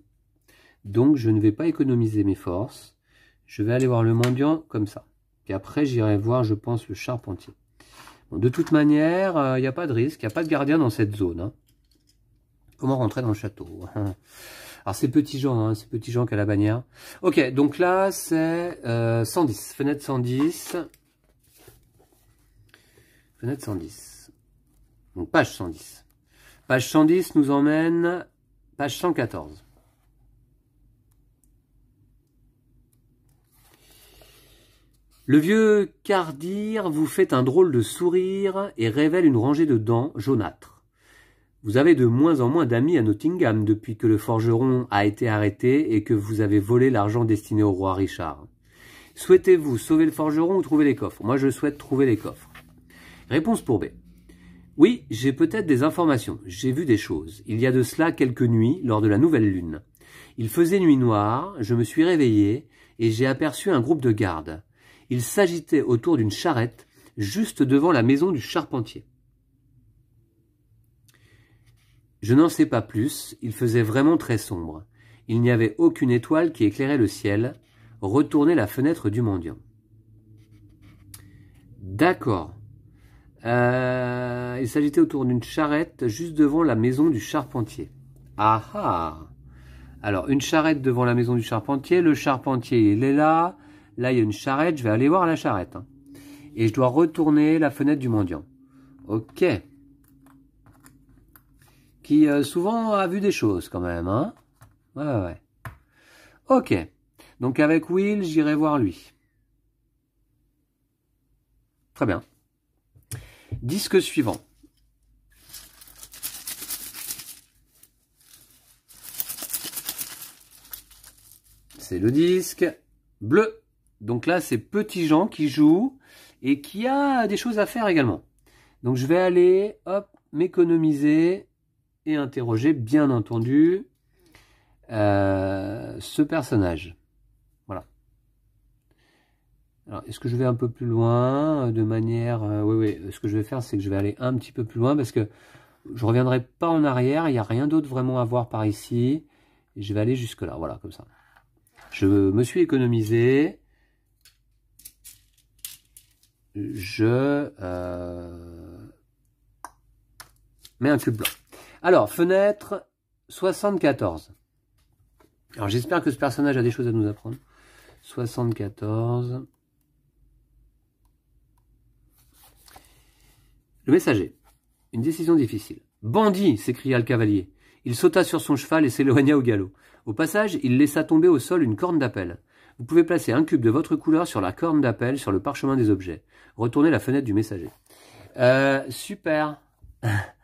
Speaker 1: Donc, je ne vais pas économiser mes forces. Je vais aller voir le mendiant comme ça. Et après, j'irai voir, je pense, le charpentier. de toute manière, il euh, n'y a pas de risque, il n'y a pas de gardien dans cette zone. Hein. Comment rentrer dans le château Alors, c'est petit Jean, hein, c'est petit Jean qui a la bannière. Ok, donc là, c'est 110, euh, fenêtre 110. Fenêtre 110. Donc, page 110. Page 110 nous emmène page 114. Le vieux Cardir vous fait un drôle de sourire et révèle une rangée de dents jaunâtres. Vous avez de moins en moins d'amis à Nottingham depuis que le forgeron a été arrêté et que vous avez volé l'argent destiné au roi Richard. Souhaitez-vous sauver le forgeron ou trouver les coffres Moi, je souhaite trouver les coffres. Réponse pour B. Oui, j'ai peut-être des informations. J'ai vu des choses. Il y a de cela quelques nuits, lors de la nouvelle lune. Il faisait nuit noire, je me suis réveillé et j'ai aperçu un groupe de gardes. Ils s'agitaient autour d'une charrette, juste devant la maison du charpentier. Je n'en sais pas plus, il faisait vraiment très sombre. Il n'y avait aucune étoile qui éclairait le ciel. Retournez la fenêtre du mendiant. D'accord. Euh, il s'agitait autour d'une charrette juste devant la maison du charpentier. Ah ah Alors, une charrette devant la maison du charpentier. Le charpentier, il est là. Là, il y a une charrette. Je vais aller voir la charrette. Hein. Et je dois retourner la fenêtre du mendiant. Ok qui euh, souvent a vu des choses quand même. Hein ouais, ouais. Ok. Donc avec Will, j'irai voir lui. Très bien. Disque suivant. C'est le disque bleu. Donc là, c'est Petit Jean qui joue et qui a des choses à faire également. Donc je vais aller, hop, m'économiser et interroger, bien entendu, euh, ce personnage. Voilà. Alors, est-ce que je vais un peu plus loin euh, de manière... Euh, oui, oui, ce que je vais faire, c'est que je vais aller un petit peu plus loin parce que je reviendrai pas en arrière. Il n'y a rien d'autre vraiment à voir par ici. je vais aller jusque-là, voilà, comme ça. Je me suis économisé. Je... mets un cube blanc. Alors, fenêtre 74. Alors, j'espère que ce personnage a des choses à nous apprendre. 74. Le messager. Une décision difficile. Bandit s'écria le cavalier. Il sauta sur son cheval et s'éloigna au galop. Au passage, il laissa tomber au sol une corne d'appel. Vous pouvez placer un cube de votre couleur sur la corne d'appel sur le parchemin des objets. Retournez la fenêtre du messager. Euh, super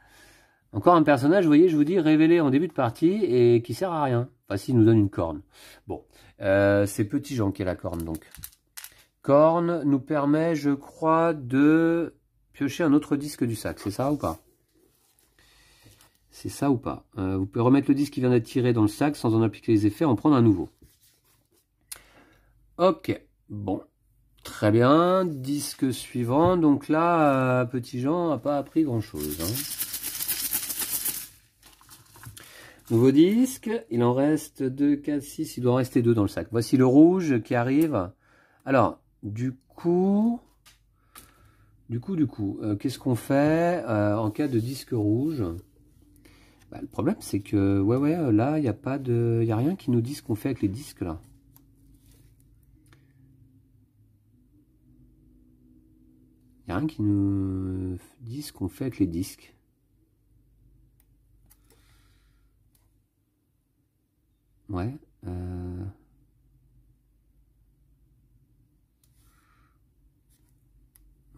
Speaker 1: Encore un personnage, vous voyez, je vous dis, révélé en début de partie et qui sert à rien. Enfin, s'il nous donne une corne. Bon, euh, c'est Petit Jean qui a la corne, donc. Corne nous permet, je crois, de piocher un autre disque du sac. C'est ça ou pas C'est ça ou pas euh, Vous pouvez remettre le disque qui vient d'être tiré dans le sac sans en appliquer les effets, en prendre un nouveau. Ok, bon. Très bien, disque suivant. Donc là, euh, Petit Jean n'a pas appris grand-chose. Hein. Nouveau disque, il en reste 2, 4, 6, il doit en rester 2 dans le sac. Voici le rouge qui arrive. Alors, du coup, du coup, du coup, euh, qu'est-ce qu'on fait euh, en cas de disque rouge bah, Le problème, c'est que, ouais, ouais, euh, là, il n'y a pas de, a rien qui nous dit ce qu'on fait avec les disques, là. Il n'y a rien qui nous dit ce qu'on fait avec les disques. Ouais. Euh.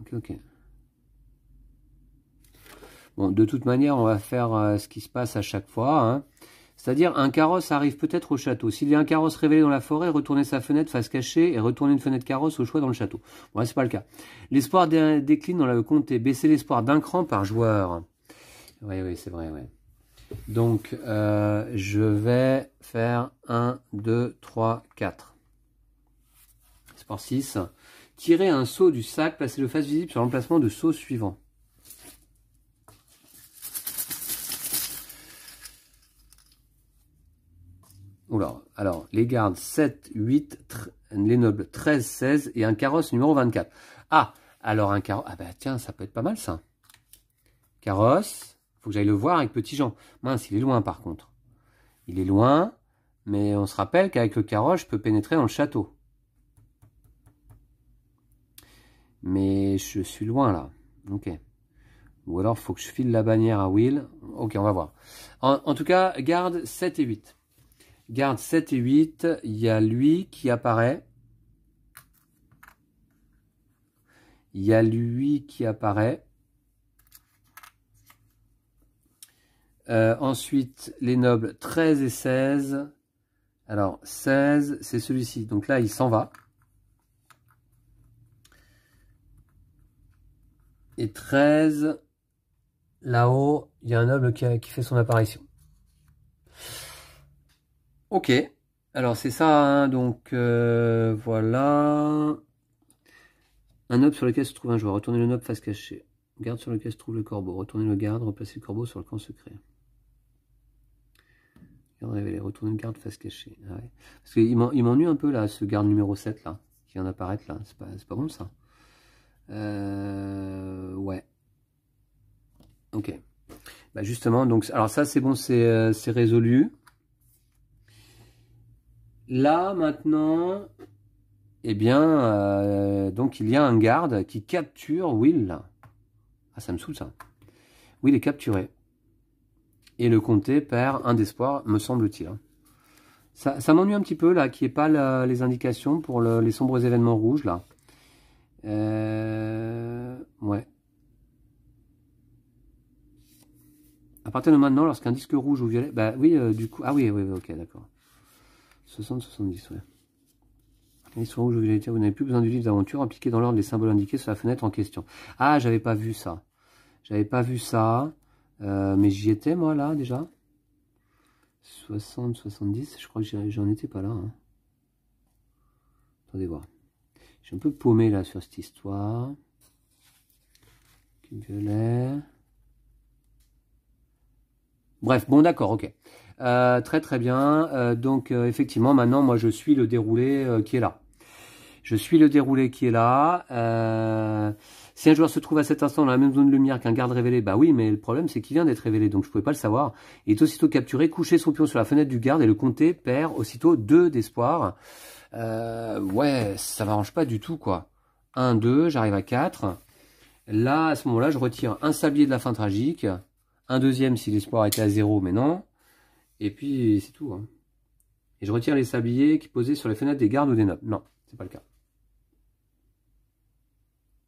Speaker 1: Ok, ok. Bon, de toute manière, on va faire euh, ce qui se passe à chaque fois. Hein. C'est-à-dire, un carrosse arrive peut-être au château. S'il y a un carrosse révélé dans la forêt, retournez sa fenêtre face cachée et retournez une fenêtre carrosse au choix dans le château. Bon, c'est pas le cas. L'espoir décline dans le comté. baisser l'espoir d'un cran par joueur. Oui, oui, c'est vrai, ouais. Donc, euh, je vais faire 1, 2, 3, 4. Sport 6. Tirer un saut du sac, placer le face visible sur l'emplacement de saut suivant. Oula, alors, les gardes 7, 8, les nobles 13, 16 et un carrosse numéro 24. Ah, alors un carrosse. Ah bah tiens, ça peut être pas mal ça. Carrosse faut que j'aille le voir avec Petit Jean. Mince, il est loin par contre. Il est loin, mais on se rappelle qu'avec le carrosse, je peux pénétrer dans le château. Mais je suis loin là. Ok. Ou alors, faut que je file la bannière à Will. Ok, on va voir. En, en tout cas, garde 7 et 8. Garde 7 et 8, il y a lui qui apparaît. Il y a lui qui apparaît. Euh, ensuite, les nobles 13 et 16. Alors, 16, c'est celui-ci. Donc là, il s'en va. Et 13, là-haut, il y a un noble qui, fait son apparition. Ok. Alors, c'est ça. Hein. donc, euh, voilà. Un noble sur lequel se trouve un joueur. Retournez le noble face cachée. Garde sur lequel se trouve le corbeau. Retournez le garde. Replacez le corbeau sur le camp secret les Retourne une garde face cachée. Ah Parce qu'il m'ennuie un peu là, ce garde numéro 7 là, qui vient d'apparaître là. C'est pas, pas bon ça. Euh, ouais. Ok. Bah, justement, donc, alors ça c'est bon, c'est euh, résolu. Là maintenant, et eh bien, euh, donc il y a un garde qui capture Will. Ah, ça me saoule ça. Will est capturé et le comté perd un d'espoir, me semble-t-il. Ça, m'ennuie un petit peu, là, qu'il n'y ait pas les indications pour les sombres événements rouges, là. Euh, ouais. À partir de maintenant, lorsqu'un disque rouge ou violet... Bah oui, euh, du coup... Ah oui, oui, ok, d'accord. 60-70, ouais. Un disque rouge ou violet, vous n'avez plus besoin du livre d'aventure, impliqué dans l'ordre des symboles indiqués sur la fenêtre en question. Ah, j'avais pas vu ça. J'avais pas vu ça. Euh, mais j'y étais, moi, là, déjà. 60, 70, je crois que j'en étais pas là. Hein. Attendez voir. J'ai un peu paumé, là, sur cette histoire. violet. Bref, bon, d'accord, ok. Euh, très, très bien. Euh, donc, effectivement, maintenant, moi, je suis le déroulé qui est là. Je suis le déroulé qui est là. Euh... Si un joueur se trouve à cet instant dans la même zone de lumière qu'un garde révélé, bah oui, mais le problème c'est qu'il vient d'être révélé, donc je ne pouvais pas le savoir. Il est aussitôt capturé, couché son pion sur la fenêtre du garde et le comté perd aussitôt deux d'espoir. Euh, ouais, ça m'arrange pas du tout, quoi. 1, 2, j'arrive à 4. Là, à ce moment-là, je retire un sablier de la fin tragique. Un deuxième si l'espoir était à 0, mais non. Et puis, c'est tout. Hein. Et je retire les sabliers qui posaient sur les fenêtres des gardes ou des nobles. Non, c'est pas le cas.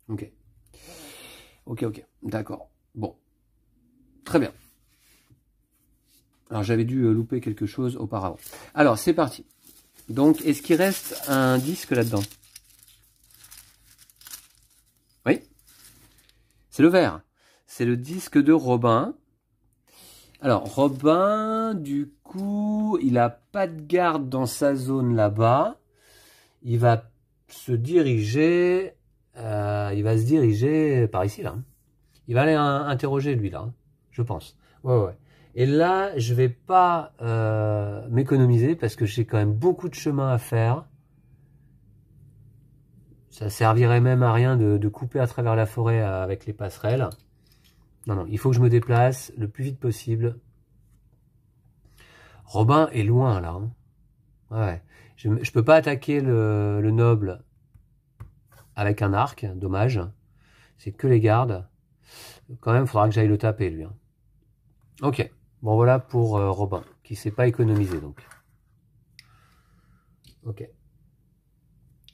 Speaker 1: Ok. Ok, ok, d'accord. Bon. Très bien. Alors, j'avais dû euh, louper quelque chose auparavant. Alors, c'est parti. Donc, est-ce qu'il reste un disque là-dedans Oui C'est le vert. C'est le disque de Robin. Alors, Robin, du coup, il n'a pas de garde dans sa zone là-bas. Il va se diriger euh, il va se diriger par ici, là. Il va aller interroger, lui, là, je pense. Ouais, ouais. Et là, je vais pas euh, m'économiser parce que j'ai quand même beaucoup de chemin à faire. Ça servirait même à rien de, couper à travers la forêt avec les passerelles. Non, non, il faut que je me déplace le plus vite possible. Robin est loin, là. Ouais. Je ne peux pas attaquer le, le noble avec un arc, dommage. C'est que les gardes. Quand même, il faudra que j'aille le taper, lui. Hein. Ok. Bon, voilà pour euh, Robin, qui ne s'est pas économisé, donc. Ok.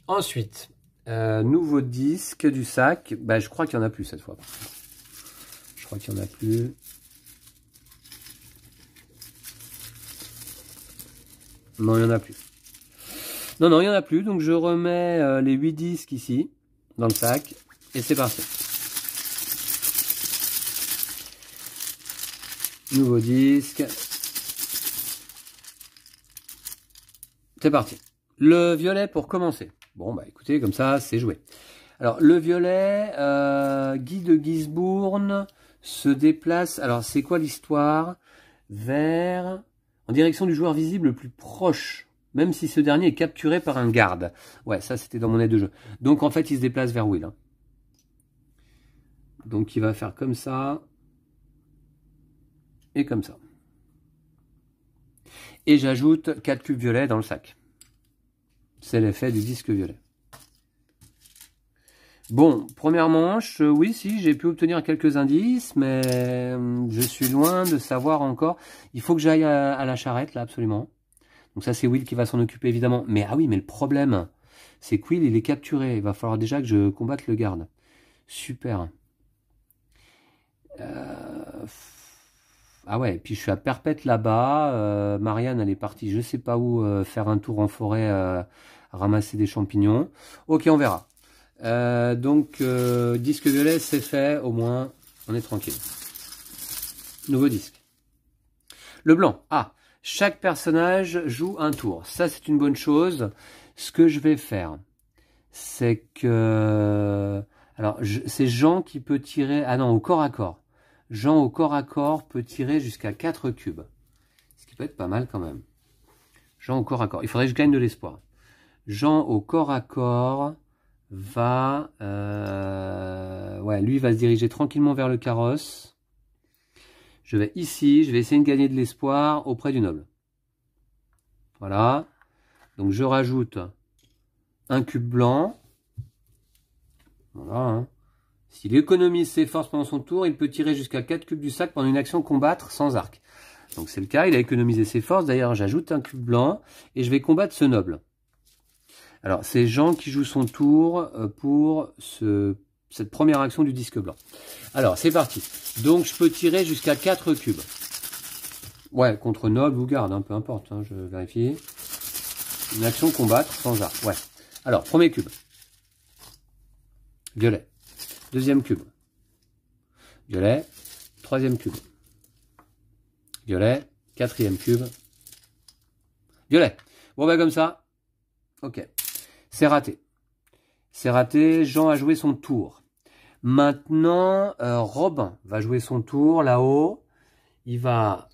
Speaker 1: Ensuite, euh, nouveau disque du sac. Bah, je crois qu'il n'y en a plus cette fois. Je crois qu'il n'y en a plus. Non, il n'y en a plus. Non, non, il n'y en a plus. Donc je remets euh, les 8 disques ici, dans le sac. Et c'est parti. Nouveau disque. C'est parti. Le violet pour commencer. Bon, bah écoutez, comme ça, c'est joué. Alors, le violet, euh, Guy de Gisbourne se déplace. Alors, c'est quoi l'histoire Vers. en direction du joueur visible le plus proche même si ce dernier est capturé par un garde. Ouais, ça c'était dans mon aide de jeu. Donc en fait, il se déplace vers Will. Hein. Donc il va faire comme ça, et comme ça. Et j'ajoute 4 cubes violets dans le sac. C'est l'effet du disque violet. Bon, première manche, euh, oui, si, j'ai pu obtenir quelques indices, mais hum, je suis loin de savoir encore. Il faut que j'aille à la charrette, là, absolument. Donc ça, c'est Will qui va s'en occuper, évidemment. Mais ah oui, mais le problème, c'est que il est capturé. Il va falloir déjà que je combatte le garde. Super. Euh, ah ouais, puis je suis à Perpète là-bas. Euh, Marianne, elle est partie, je sais pas où, euh, faire un tour en forêt, ramasser des champignons. Ok, on verra. donc, disque violet, c'est fait. Au moins, on est tranquille. Nouveau disque. Le blanc. Ah, chaque personnage joue un tour. Ça, c'est une bonne chose. Ce que je vais faire, c'est que... Alors, c'est Jean qui peut tirer... Ah non, au corps à corps. Jean, au corps à corps, peut tirer jusqu'à 4 cubes. Ce qui peut être pas mal quand même. Jean, au corps à corps. Il faudrait que je gagne de l'espoir. Jean, au corps à corps, va... Euh... Ouais, lui va se diriger tranquillement vers le carrosse. Je vais ici, je vais essayer de gagner de l'espoir auprès du noble. Voilà. Donc je rajoute un cube blanc. Voilà. Hein. Si ses s'efforce pendant son tour, il peut tirer jusqu'à 4 cubes du sac pendant une action combattre sans arc. Donc c'est le cas, il a économisé ses forces. D'ailleurs, j'ajoute un cube blanc et je vais combattre ce noble. Alors, c'est Jean qui joue son tour euh, pour ce cette première action du disque blanc. Alors, c'est parti. Donc, je peux tirer jusqu'à 4 cubes. Ouais, contre noble ou garde, hein, peu importe, hein, je vérifie. Une action combattre sans art. ouais. Alors, premier cube. Violet. Deuxième cube. Violet. Troisième cube. Violet. Quatrième cube. Violet. Bon, ben comme ça. Ok. C'est raté. C'est raté. Jean a joué son tour. Maintenant, euh, Robin va jouer son tour là-haut. Il va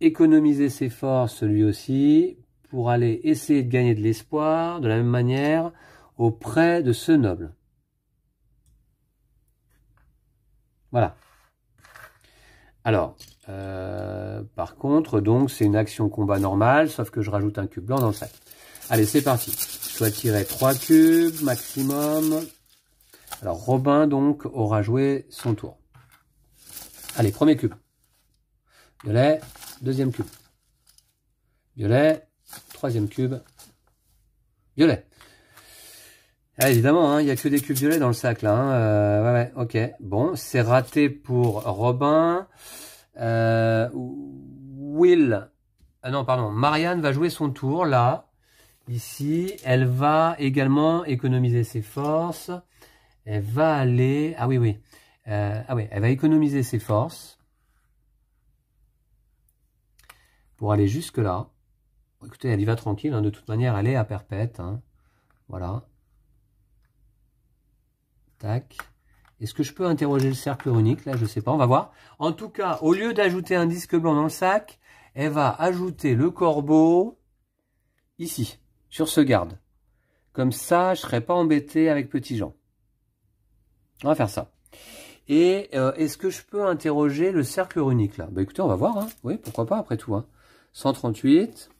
Speaker 1: économiser ses forces lui aussi pour aller essayer de gagner de l'espoir de la même manière auprès de ce noble. Voilà. Alors, euh, par contre, donc, c'est une action combat normale, sauf que je rajoute un cube blanc dans le sac. Allez, c'est parti. Je dois tirer 3 cubes maximum. Alors Robin donc aura joué son tour. Allez, premier cube. Violet, deuxième cube. Violet, troisième cube. Violet. Ah, évidemment, hein, il n'y a que des cubes violets dans le sac là. Hein. Euh, ouais, ouais, ok. Bon, c'est raté pour Robin. Euh, Will. Ah non, pardon. Marianne va jouer son tour là. Ici, elle va également économiser ses forces. Elle va aller... Ah oui, oui. Euh, ah oui, elle va économiser ses forces pour aller jusque-là. Écoutez, elle y va tranquille. Hein, de toute manière, elle est à perpète. Hein. Voilà. Tac. Est-ce que je peux interroger le cercle runique Là, je ne sais pas, on va voir. En tout cas, au lieu d'ajouter un disque blanc dans le sac, elle va ajouter le corbeau ici, sur ce garde. Comme ça, je ne serai pas embêté avec Petit Jean. On va faire ça. Et euh, est-ce que je peux interroger le cercle runique là Bah écoutez, on va voir. Hein. Oui, pourquoi pas après tout. 138. Hein.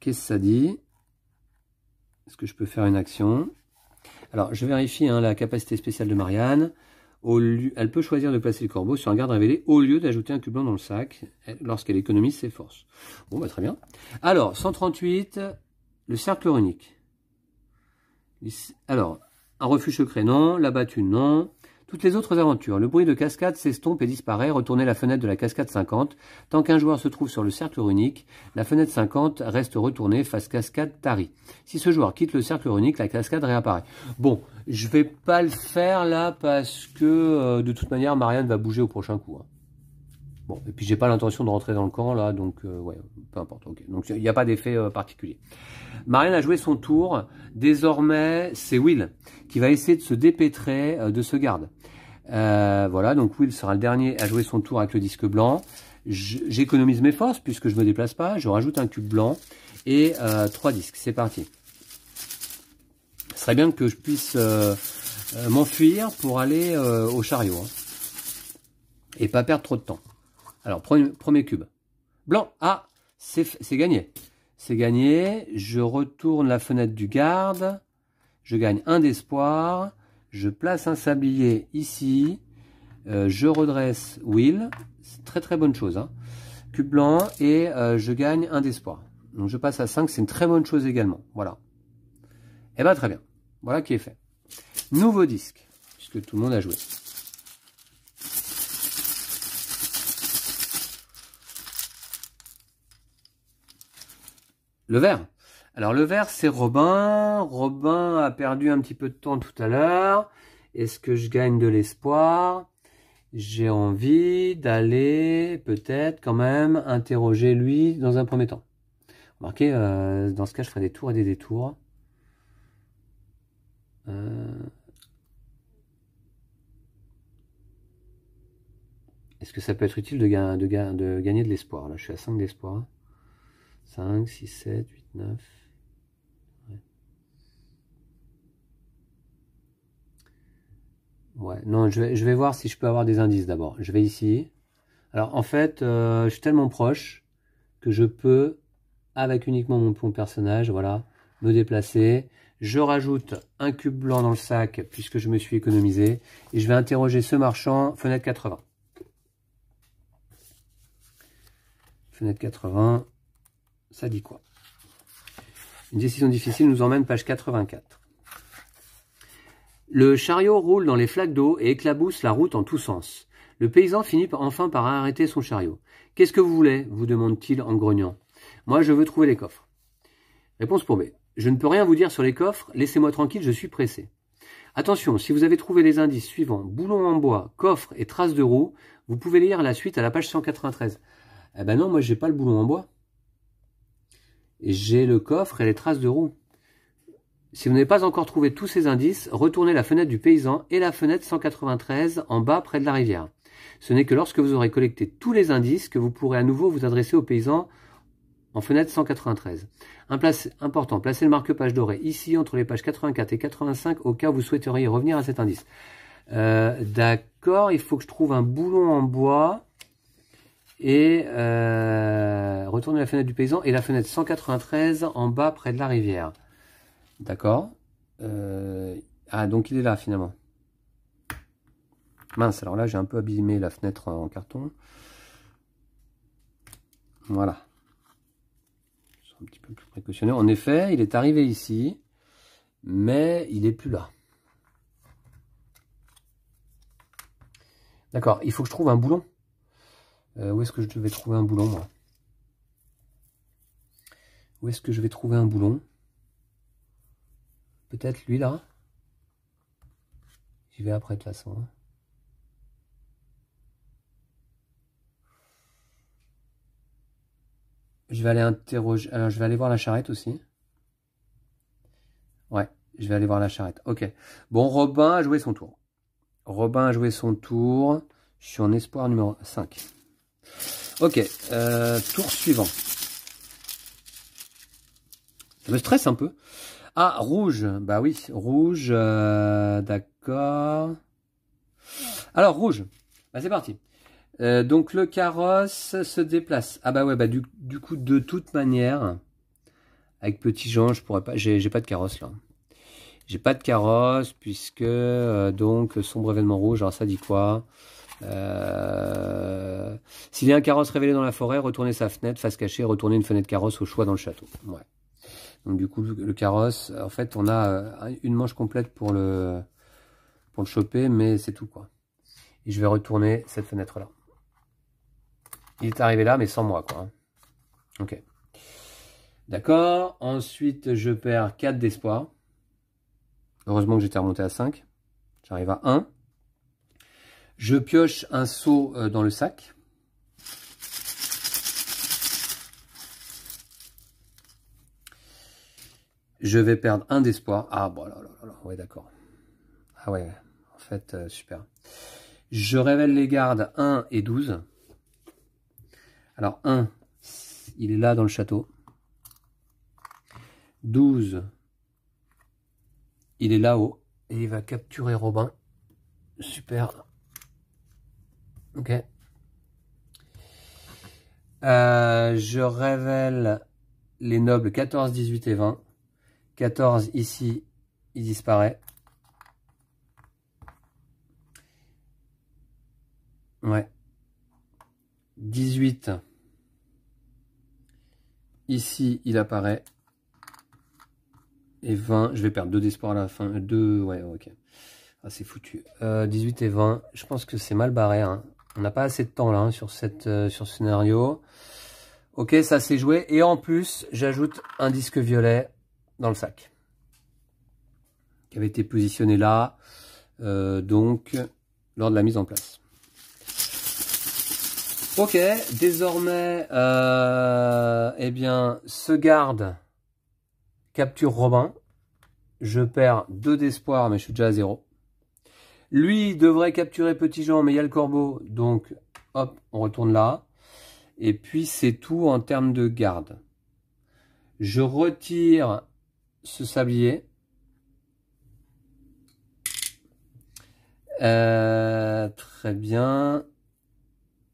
Speaker 1: Qu'est-ce que ça dit Est-ce que je peux faire une action Alors, je vérifie hein, la capacité spéciale de Marianne. elle peut choisir de placer le corbeau sur un garde révélé au lieu d'ajouter un cube blanc dans le sac lorsqu'elle économise ses forces. Bon, bah très bien. Alors, 138, le cercle runique. Alors, un refuge secret, non. La battue, non. Toutes les autres aventures. Le bruit de cascade s'estompe et disparaît. Retournez la fenêtre de la cascade 50. Tant qu'un joueur se trouve sur le cercle runique, la fenêtre 50 reste retournée face cascade tarie. Si ce joueur quitte le cercle runique, la cascade réapparaît. Bon, je vais pas le faire là parce que euh, de toute manière, Marianne va bouger au prochain coup. Hein. Bon, et puis j'ai pas l'intention de rentrer dans le camp là, donc euh, ouais, peu importe. Donc il n'y a pas d'effet euh, particulier. Marianne a joué son tour. Désormais, c'est Will qui va essayer de se dépêtrer euh, de ce garde. voilà, donc Will sera le dernier à jouer son tour avec le disque blanc. J'économise mes forces puisque je me déplace pas. Je rajoute un cube blanc et trois disques. C'est parti. Ce serait bien que je puisse m'enfuir pour aller au chariot hein, et pas perdre trop de temps. Alors, premier, cube. Blanc. Ah, c'est gagné. C'est gagné. Je retourne la fenêtre du garde. Je gagne un d'espoir. Je place un sablier ici. Euh, je redresse Will. C'est très très bonne chose. Hein. Cube blanc. Et euh, je gagne un d'espoir. Donc je passe à 5. C'est une très bonne chose également. Voilà. Eh bien très bien. Voilà qui est fait. Nouveau disque. Puisque tout le monde a joué. le vert. Alors le vert, c'est Robin. Robin a perdu un petit peu de temps tout à l'heure. Est-ce que je gagne de l'espoir J'ai envie d'aller peut-être quand même interroger lui dans un premier temps. Remarquez, euh, dans ce cas, je ferai des tours et des détours. Euh, est-ce que ça peut être utile de, de, de gagner de l'espoir Là, je suis à 5 d'espoir. 5, 6, 7, 8, 9. Ouais. Non, je vais, je vais voir si je peux avoir des indices d'abord. Je vais ici. Alors, en fait, euh, je suis tellement proche que je peux, avec uniquement mon pont personnage, voilà, me déplacer. Je rajoute un cube blanc dans le sac, puisque je me suis économisé. Et je vais interroger ce marchand, fenêtre 80. Fenêtre 80. Ça dit quoi Une décision difficile nous emmène page 84. Le chariot roule dans les flaques d'eau et éclabousse la route en tous sens. Le paysan finit enfin par arrêter son chariot. Qu'est-ce que vous voulez vous demande-t-il en grognant. Moi, je veux trouver les coffres. Réponse pour B. Je ne peux rien vous dire sur les coffres, laissez-moi tranquille, je suis pressé. Attention, si vous avez trouvé les indices suivants, boulons en bois, coffre et traces de roues, vous pouvez lire la suite à la page 193. Eh ben non, moi j'ai pas le boulon en bois. J'ai le coffre et les traces de roues. Si vous n'avez pas encore trouvé tous ces indices, retournez la fenêtre du paysan et la fenêtre 193 en bas près de la rivière. Ce n'est que lorsque vous aurez collecté tous les indices que vous pourrez à nouveau vous adresser au paysan en fenêtre 193. Un place important, placez le marque-page doré ici entre les pages 84 et 85 au cas où vous souhaiteriez revenir à cet indice. Euh, d'accord, il faut que je trouve un boulon en bois et euh, retourner la fenêtre du paysan et la fenêtre 193 en bas près de la rivière. D'accord. Euh, ah, donc il est là finalement. Mince, alors là j'ai un peu abîmé la fenêtre en carton. Voilà. je suis Un petit peu plus précautionné. En effet, il est arrivé ici, mais il n'est plus là. D'accord, il faut que je trouve un boulon où est-ce que je vais trouver un boulon, moi Où est-ce que je vais trouver un boulon Peut-être lui, là J'y vais après, de toute façon. Hein. Je vais aller interroger... Alors, euh, je vais aller voir la charrette aussi. Ouais, je vais aller voir la charrette. Ok. Bon, Robin a joué son tour. Robin a joué son tour. Je suis en espoir numéro 5. Ok, euh, tour suivant. Ça me stresse un peu. Ah, rouge. Bah oui, rouge. Euh, d'accord. Alors, rouge. Bah, c'est parti. Euh, donc, le carrosse se déplace. Ah bah ouais, bah du, du coup, de toute manière, avec Petit Jean, je pourrais pas... J'ai pas de carrosse, là. J'ai pas de carrosse, puisque... donc, sombre événement rouge. Alors, ça dit quoi euh, s'il y a un carrosse révélé dans la forêt, retournez sa fenêtre, face cachée, retournez une fenêtre carrosse au choix dans le château. Ouais. Donc du coup, le carrosse, en fait, on a euh, une manche complète pour le, pour le choper, mais c'est tout quoi. Et je vais retourner cette fenêtre là. Il est arrivé là, mais sans moi quoi. Hein. Ok. D'accord. Ensuite, je perds 4 d'espoir. Heureusement que j'étais remonté à 5. J'arrive à 1. Je pioche un seau euh, dans le sac. Je vais perdre un d'espoir. Ah, bon, là, là, là, ouais, d'accord. Ah ouais, en fait, euh, super. Je révèle les gardes 1 et 12. Alors, 1, il est là dans le château. 12, il est là-haut. Et il va capturer Robin. Super. Ok. Euh, je révèle les nobles 14, 18 et 20. 14 ici, il disparaît. Ouais. 18. Ici, il apparaît. Et 20, je vais perdre 2 d'espoir à la fin. 2, ouais, ok. Ah, c'est foutu. 18 euh, et 20, je pense que c'est mal barré. Hein. On n'a pas assez de temps là hein, sur, cette, euh, sur ce scénario. Ok, ça s'est joué. Et en plus, j'ajoute un disque violet dans le sac. Qui avait été positionné là. Euh, donc, lors de la mise en place. Ok, désormais, euh, eh bien, ce garde capture Robin. Je perds deux d'espoir, mais je suis déjà à zéro. Lui devrait capturer Petit Jean, mais il y a le corbeau. Donc, hop, on retourne là. Et puis, c'est tout en termes de garde. Je retire ce sablier. Euh, très bien.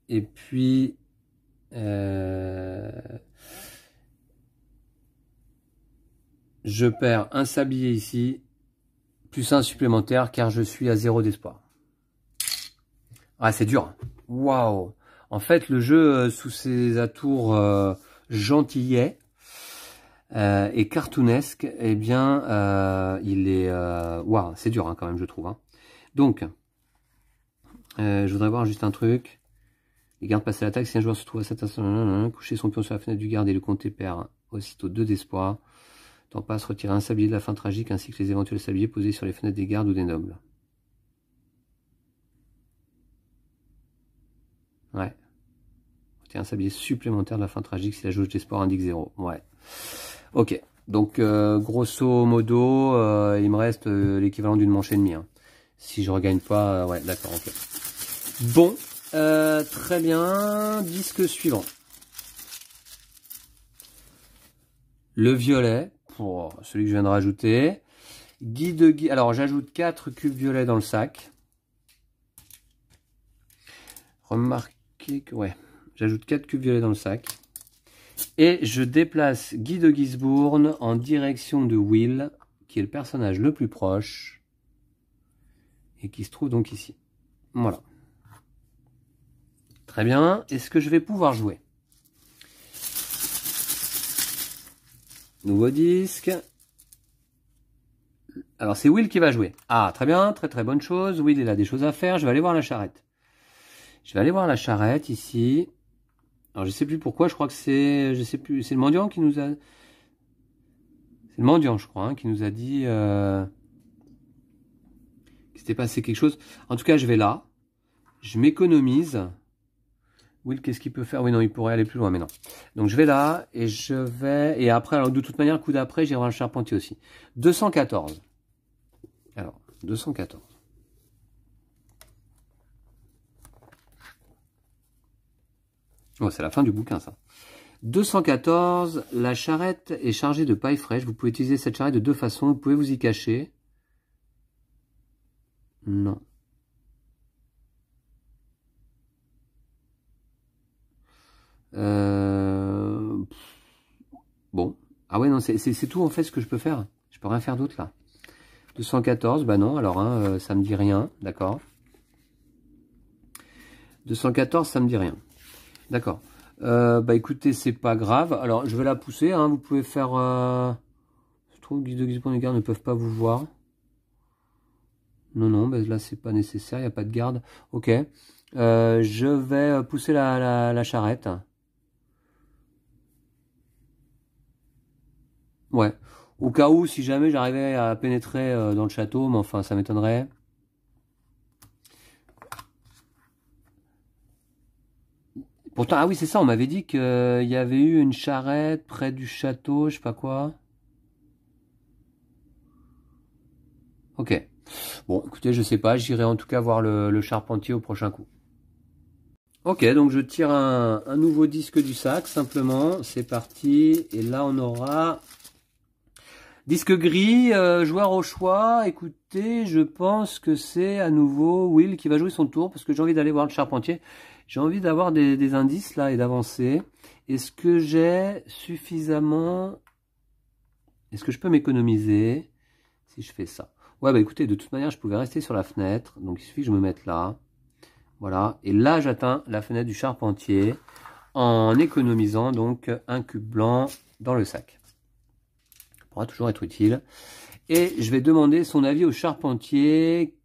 Speaker 1: Et puis... Euh, je perds un sablier ici plus un supplémentaire car je suis à zéro d'espoir. Ah, c'est dur. Hein. Waouh En fait, le jeu, euh, sous ses atours euh, gentillets euh, et cartoonesques, eh bien, il est... Waouh, c'est dur hein, quand même, je trouve. Hein. Donc, je voudrais voir juste un truc. Les gardes passent à l'attaque. Si un joueur se trouve à cette instant, coucher son pion sur la fenêtre du garde et le compter perd aussitôt deux d'espoir se retirer un sablier de la fin tragique ainsi que les éventuels sabliers posés sur les fenêtres des gardes ou des nobles. Ouais. Retirer un sablier supplémentaire de la fin tragique si la jauge d'espoir indique zéro. Ouais. Ok. Donc, euh, grosso modo, euh, il me reste euh, l'équivalent d'une manche et demie. Hein. Si je regagne pas, ouais, d'accord, ok. Bon, très bien. Disque suivant. Le violet, pour celui que je viens de rajouter. Guy de Guy. Alors, j'ajoute 4 cubes violets dans le sac. Remarquez que... Ouais. J'ajoute 4 cubes violets dans le sac. Et je déplace Guy de Gisbourne en direction de Will, qui est le personnage le plus proche. Et qui se trouve donc ici. Voilà. Très bien. Est-ce que je vais pouvoir jouer Nouveau disque. Alors c'est Will qui va jouer. Ah, très bien, très très bonne chose. Will, il a des choses à faire. Je vais aller voir la charrette. Je vais aller voir la charrette ici. Alors je ne sais plus pourquoi, je crois que c'est je sais plus, c'est le mendiant qui nous a c'est le mendiant, je crois, hein, qui nous a dit euh, qu'il s'était passé quelque chose. En tout cas, je vais là. Je m'économise Will, qu'est-ce qu'il peut faire Oui, non, il pourrait aller plus loin, mais non. Donc je vais là, et je vais... Et après, alors de toute manière, coup d'après, j'irai voir le charpentier aussi. 214. Alors, 214. c'est la fin du bouquin, ça. 214, la charrette est chargée de paille fraîche. Vous pouvez utiliser cette charrette de deux façons. Vous pouvez vous y cacher. Non. Euh, bon. Ah ouais, non, c'est tout en fait ce que je peux faire. Je peux rien faire d'autre là. 214, bah non, alors hein, euh, ça me dit rien, d'accord. 214, ça me dit rien. D'accord. Euh, bah écoutez, c'est pas grave. Alors, je vais la pousser, hein, vous pouvez faire... Je trouve que les de les gardes ne peuvent pas vous voir. Non, non, Mais bah là c'est pas nécessaire, il n'y a pas de garde. Ok. je vais pousser la charrette. Ouais. Au cas où, si jamais j'arrivais à pénétrer euh, dans le château, mais enfin, ça m'étonnerait. Pourtant, ah oui, c'est ça, on m'avait dit qu'il euh, y avait eu une charrette près du château, je sais pas quoi. Ok. Bon, écoutez, je sais pas, j'irai en tout cas voir le, charpentier au prochain coup. Ok, donc je tire un nouveau disque du sac, simplement, c'est parti, et là on aura Disque gris, euh, joueur au choix. Écoutez, je pense que c'est à nouveau Will qui va jouer son tour parce que j'ai envie d'aller voir le charpentier. J'ai envie d'avoir des, des, indices là et d'avancer. Est-ce que j'ai suffisamment... Est-ce que je peux m'économiser si je fais ça Ouais, bah écoutez, de toute manière, je pouvais rester sur la fenêtre. Donc, il suffit que je me mette là. Voilà. Et là, j'atteins la fenêtre du charpentier en économisant donc un cube blanc dans le sac toujours être utile. Et je vais demander son avis au charpentier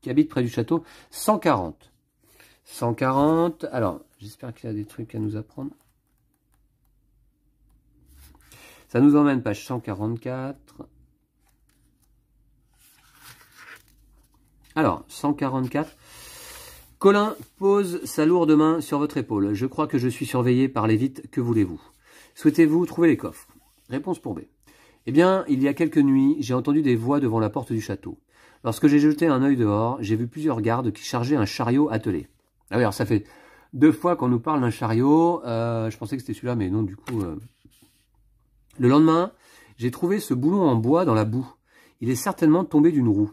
Speaker 1: qui habite près du château, 140. 140, alors j'espère qu'il a des trucs à nous apprendre. Ça nous emmène page 144. Alors, 144. Colin pose sa lourde main sur votre épaule. Je crois que je suis surveillé par les vites. Que voulez-vous Souhaitez-vous trouver les coffres Réponse pour B. Eh bien, il y a quelques nuits, j'ai entendu des voix devant la porte du château. Lorsque j'ai jeté un œil dehors, j'ai vu plusieurs gardes qui chargeaient un chariot attelé. Ah oui, alors ça fait deux fois qu'on nous parle d'un chariot. Euh, je pensais que c'était celui-là, mais non, du coup... Euh. Le lendemain, j'ai trouvé ce boulon en bois dans la boue. Il est certainement tombé d'une roue.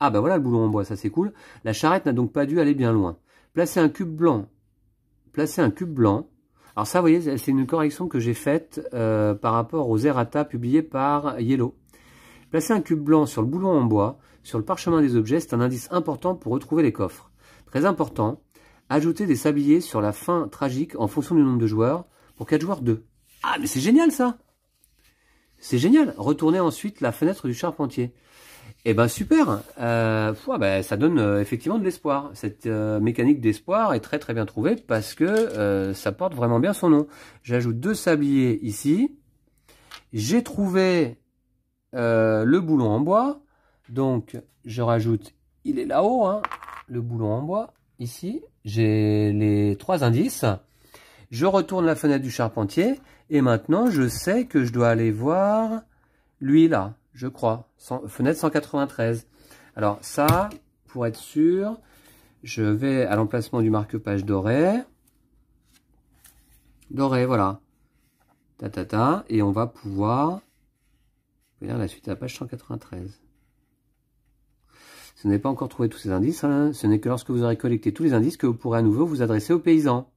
Speaker 1: Ah bah voilà le boulon en bois, ça c'est cool. La charrette n'a donc pas dû aller bien loin. Placer un cube blanc, placer un cube blanc alors ça, vous voyez, c'est une correction que j'ai faite euh, par rapport aux errata publiés par Yellow. Placer un cube blanc sur le boulon en bois, sur le parchemin des objets, c'est un indice important pour retrouver les coffres. Très important, ajouter des sabliers sur la fin tragique en fonction du nombre de joueurs, pour 4 joueurs 2. Ah, mais c'est génial ça C'est génial Retournez ensuite la fenêtre du charpentier. Eh ben super euh, ben, Ça donne euh, effectivement de l'espoir. Cette euh, mécanique d'espoir est très très bien trouvée parce que euh, ça porte vraiment bien son nom. J'ajoute deux sabliers ici. J'ai trouvé le boulon en bois. Donc je rajoute, il est là-haut, hein, le boulon en bois, ici. J'ai les trois indices. Je retourne la fenêtre du charpentier. Et maintenant je sais que je dois aller voir lui là je crois. fenêtre 193. Alors ça, pour être sûr, je vais à l'emplacement du marque-page doré. Doré, voilà. Ta, ta, ta, et on va pouvoir lire la suite à la page 193. Ce n'est pas encore trouvé tous ces indices, hein. ce n'est que lorsque vous aurez collecté tous les indices que vous pourrez à nouveau vous adresser au paysan.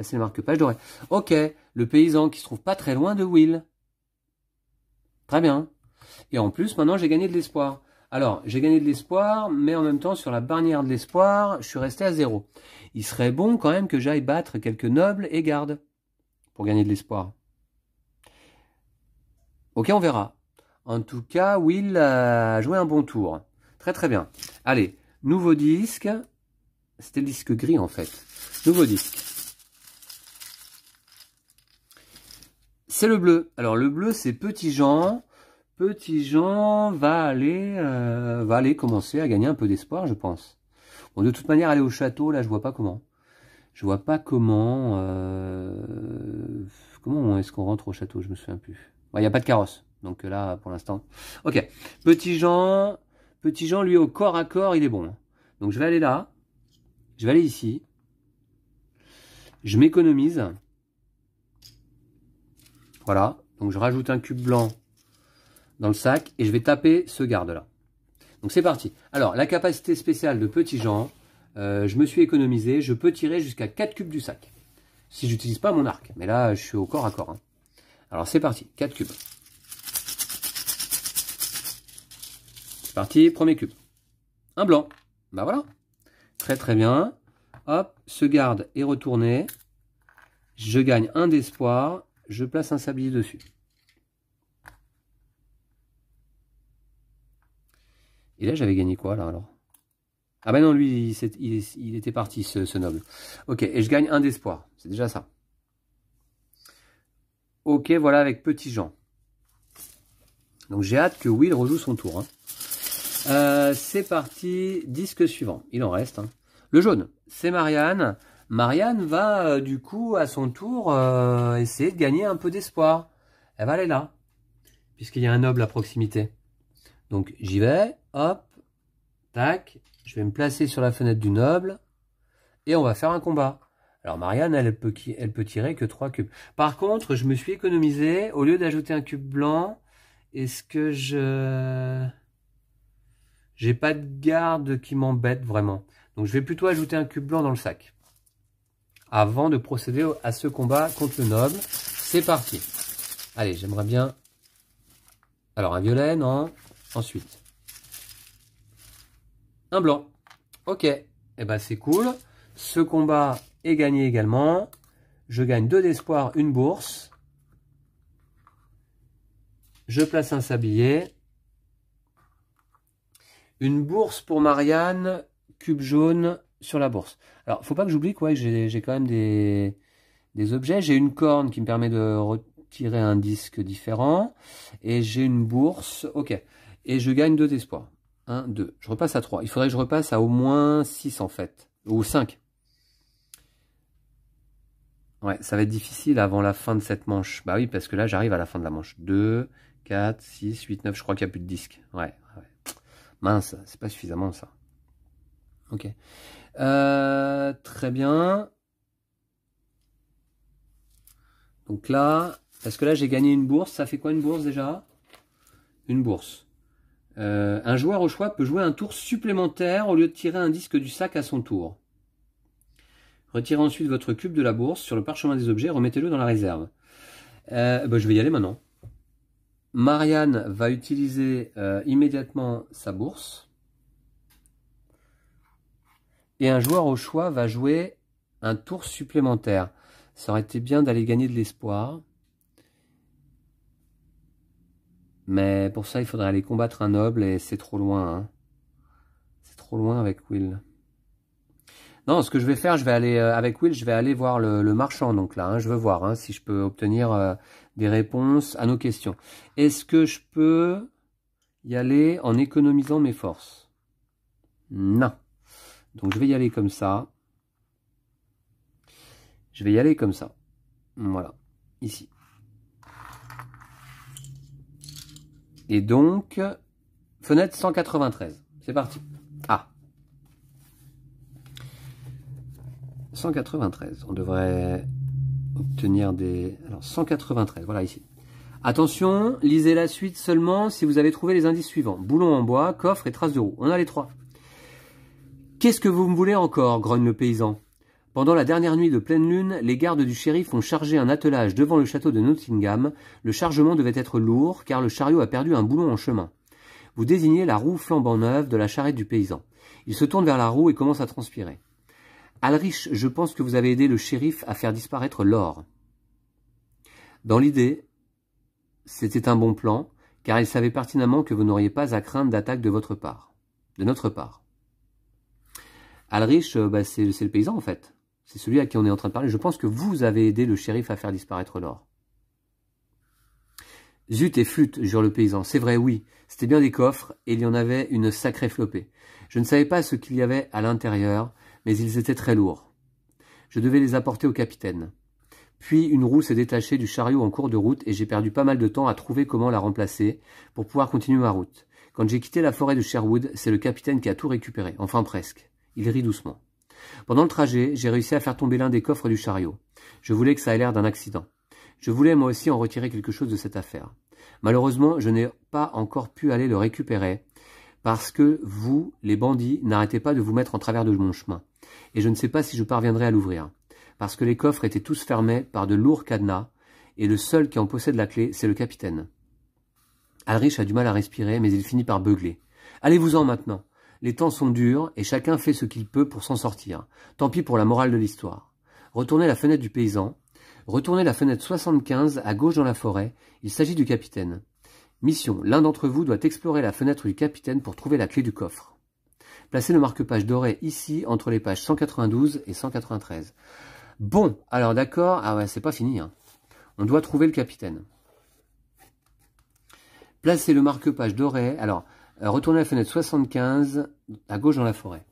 Speaker 1: c'est le marque-page doré. Ok, le paysan qui se trouve pas très loin de Will. Très bien. Et en plus, maintenant, j'ai gagné de l'espoir. Alors, j'ai gagné de l'espoir, mais en même temps, sur la barrière de l'espoir, je suis resté à zéro. Il serait bon quand même que j'aille battre quelques nobles et gardes pour gagner de l'espoir. Ok, on verra. En tout cas, Will a joué un bon tour. Très très bien. Allez, nouveau disque. C'était le disque gris en fait. Nouveau disque. C'est le bleu. Alors le bleu, c'est Petit Jean petit Jean va aller, euh, va aller commencer à gagner un peu d'espoir, je pense. Bon, de toute manière, aller au château, là, je vois pas comment. Je vois pas comment... Euh, comment est-ce qu'on rentre au château Je me souviens plus. Il n'y a pas de carrosse, donc euh, là, pour l'instant. Ok, petit Jean... Petit Jean, lui, au corps à corps, il est bon. Donc, je vais aller là. Je vais aller ici. Je m'économise. Voilà. Donc, je rajoute un cube blanc dans le sac et je vais taper ce garde-là. Donc c'est parti. Alors, la capacité spéciale de Petit Jean, euh, je me suis économisé, je peux tirer jusqu'à 4 cubes du sac. Si j'utilise pas mon arc, mais là je suis au corps à corps. Hein. Alors c'est parti, 4 cubes. C'est parti, premier cube. Un blanc. Bah voilà. Très très bien. Hop, ce garde est retourné. Je gagne un d'espoir. Je place un sablier dessus. Et là, j'avais gagné quoi, là, alors Ah ben non, lui, il, était parti, ce, noble. Ok, et je gagne un d'espoir. C'est déjà ça. Ok, voilà, avec Petit Jean. Donc, j'ai hâte que Will rejoue son tour. Hein. Euh, c'est parti, disque suivant. Il en reste. Hein. Le jaune, c'est Marianne. Marianne va, euh, du coup, à son tour, euh, essayer de gagner un peu d'espoir. Elle va aller là, puisqu'il y a un noble à proximité. Donc j'y vais, hop, tac, je vais me placer sur la fenêtre du noble, et on va faire un combat. Alors Marianne, elle peut, elle peut tirer que 3 cubes. Par contre, je me suis économisé, au lieu d'ajouter un cube blanc, est-ce que je... J'ai pas de garde qui m'embête vraiment. Donc je vais plutôt ajouter un cube blanc dans le sac. Avant de procéder à ce combat contre le noble. C'est parti. Allez, j'aimerais bien... Alors un violet, non Ensuite, un blanc. Ok, et eh ben c'est cool. Ce combat est gagné également. Je gagne deux d'espoir, une bourse. Je place un sablier. Une bourse pour Marianne, cube jaune sur la bourse. Alors, faut pas que j'oublie quoi, j'ai quand même des, des objets. J'ai une corne qui me permet de retirer un disque différent. Et j'ai une bourse. Ok et je gagne deux espoirs. 1, 2. Je repasse à 3. Il faudrait que je repasse à au moins 6 en fait. Ou 5. Ouais, ça va être difficile avant la fin de cette manche. Bah oui, parce que là, j'arrive à la fin de la manche. 2, 4, 6, 8, 9. Je crois qu'il n'y a plus de disques. Ouais, ouais. Mince, c'est pas suffisamment ça. Ok. Euh, très bien. Donc là, parce que là, j'ai gagné une bourse. Ça fait quoi une bourse déjà Une bourse. Euh, un joueur au choix peut jouer un tour supplémentaire au lieu de tirer un disque du sac à son tour. Retirez ensuite votre cube de la bourse sur le parchemin des objets remettez-le dans la réserve. ben je vais y aller maintenant. Marianne va utiliser euh, immédiatement sa bourse. Et un joueur au choix va jouer un tour supplémentaire. Ça aurait été bien d'aller gagner de l'espoir. Mais pour ça, il faudrait aller combattre un noble et c'est trop loin. Hein. C'est trop loin avec Will. Non, ce que je vais faire, je vais aller euh, avec Will, je vais aller voir le, marchand. Donc là, hein. je veux voir hein, si je peux obtenir euh, des réponses à nos questions. Est-ce que je peux y aller en économisant mes forces Non. Donc je vais y aller comme ça. Je vais y aller comme ça. Voilà, ici. Et donc, fenêtre 193. C'est parti. Ah. 193. On devrait obtenir des... Alors, 193, voilà ici. Attention, lisez la suite seulement si vous avez trouvé les indices suivants. Boulon en bois, coffre et traces de roue. On a les trois. Qu'est-ce que vous me voulez encore grogne le paysan. Pendant la dernière nuit de pleine lune, les gardes du shérif ont chargé un attelage devant le château de Nottingham. Le chargement devait être lourd, car le chariot a perdu un boulon en chemin. Vous désignez la roue flambant neuve de la charrette du paysan. Il se tourne vers la roue et commence à transpirer. Alrich, je pense que vous avez aidé le shérif à faire disparaître l'or. Dans l'idée, c'était un bon plan, car il savait pertinemment que vous n'auriez pas à craindre d'attaque de votre part. De notre part. Alrich, euh, bah, c'est le paysan en fait. C'est celui à qui on est en train de parler. Je pense que vous avez aidé le shérif à faire disparaître l'or. Zut et flûte, jure le paysan. C'est vrai, oui. C'était bien des coffres, et il y en avait une sacrée flopée. Je ne savais pas ce qu'il y avait à l'intérieur, mais ils étaient très lourds. Je devais les apporter au capitaine. Puis une roue s'est détachée du chariot en cours de route et j'ai perdu pas mal de temps à trouver comment la remplacer pour pouvoir continuer ma route. Quand j'ai quitté la forêt de Sherwood, c'est le capitaine qui a tout récupéré, enfin presque. Il rit doucement. Pendant le trajet, j'ai réussi à faire tomber l'un des coffres du chariot. Je voulais que ça ait l'air d'un accident. Je voulais moi aussi en retirer quelque chose de cette affaire. Malheureusement, je n'ai pas encore pu aller le récupérer parce que vous, les bandits, n'arrêtez pas de vous mettre en travers de mon chemin. Et je ne sais pas si je parviendrai à l'ouvrir. Parce que les coffres étaient tous fermés par de lourds cadenas et le seul qui en possède la clé, c'est le capitaine. Alrich a du mal à respirer, mais il finit par beugler. Allez-vous-en maintenant. Les temps sont durs et chacun fait ce qu'il peut pour s'en sortir. Tant pis pour la morale de l'histoire. Retournez la fenêtre du paysan. Retournez la fenêtre 75 à gauche dans la forêt. Il s'agit du capitaine. Mission. L'un d'entre vous doit explorer la fenêtre du capitaine pour trouver la clé du coffre. Placez le marque-page doré ici entre les pages 192 et 193. Bon, alors d'accord. Ah ouais, c'est pas fini. Hein. On doit trouver le capitaine. Placez le marque-page doré. Alors, euh, Retournez à la fenêtre 75, à gauche dans la forêt.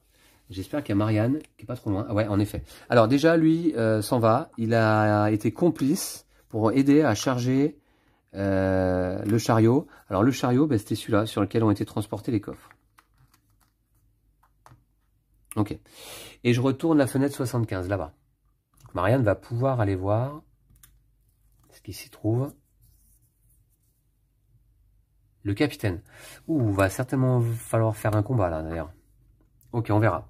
Speaker 1: J'espère qu'il y a Marianne, qui n'est pas trop loin. Ah ouais, en effet. Alors déjà, lui euh, s'en va. Il a été complice pour aider à charger euh, le chariot. Alors le chariot, ben, c'était celui-là sur lequel ont été transportés les coffres. Ok. Et je retourne la fenêtre 75, là-bas. Marianne va pouvoir aller voir ce qui s'y trouve. Le capitaine. Ouh, va certainement falloir faire un combat là d'ailleurs. Ok, on verra.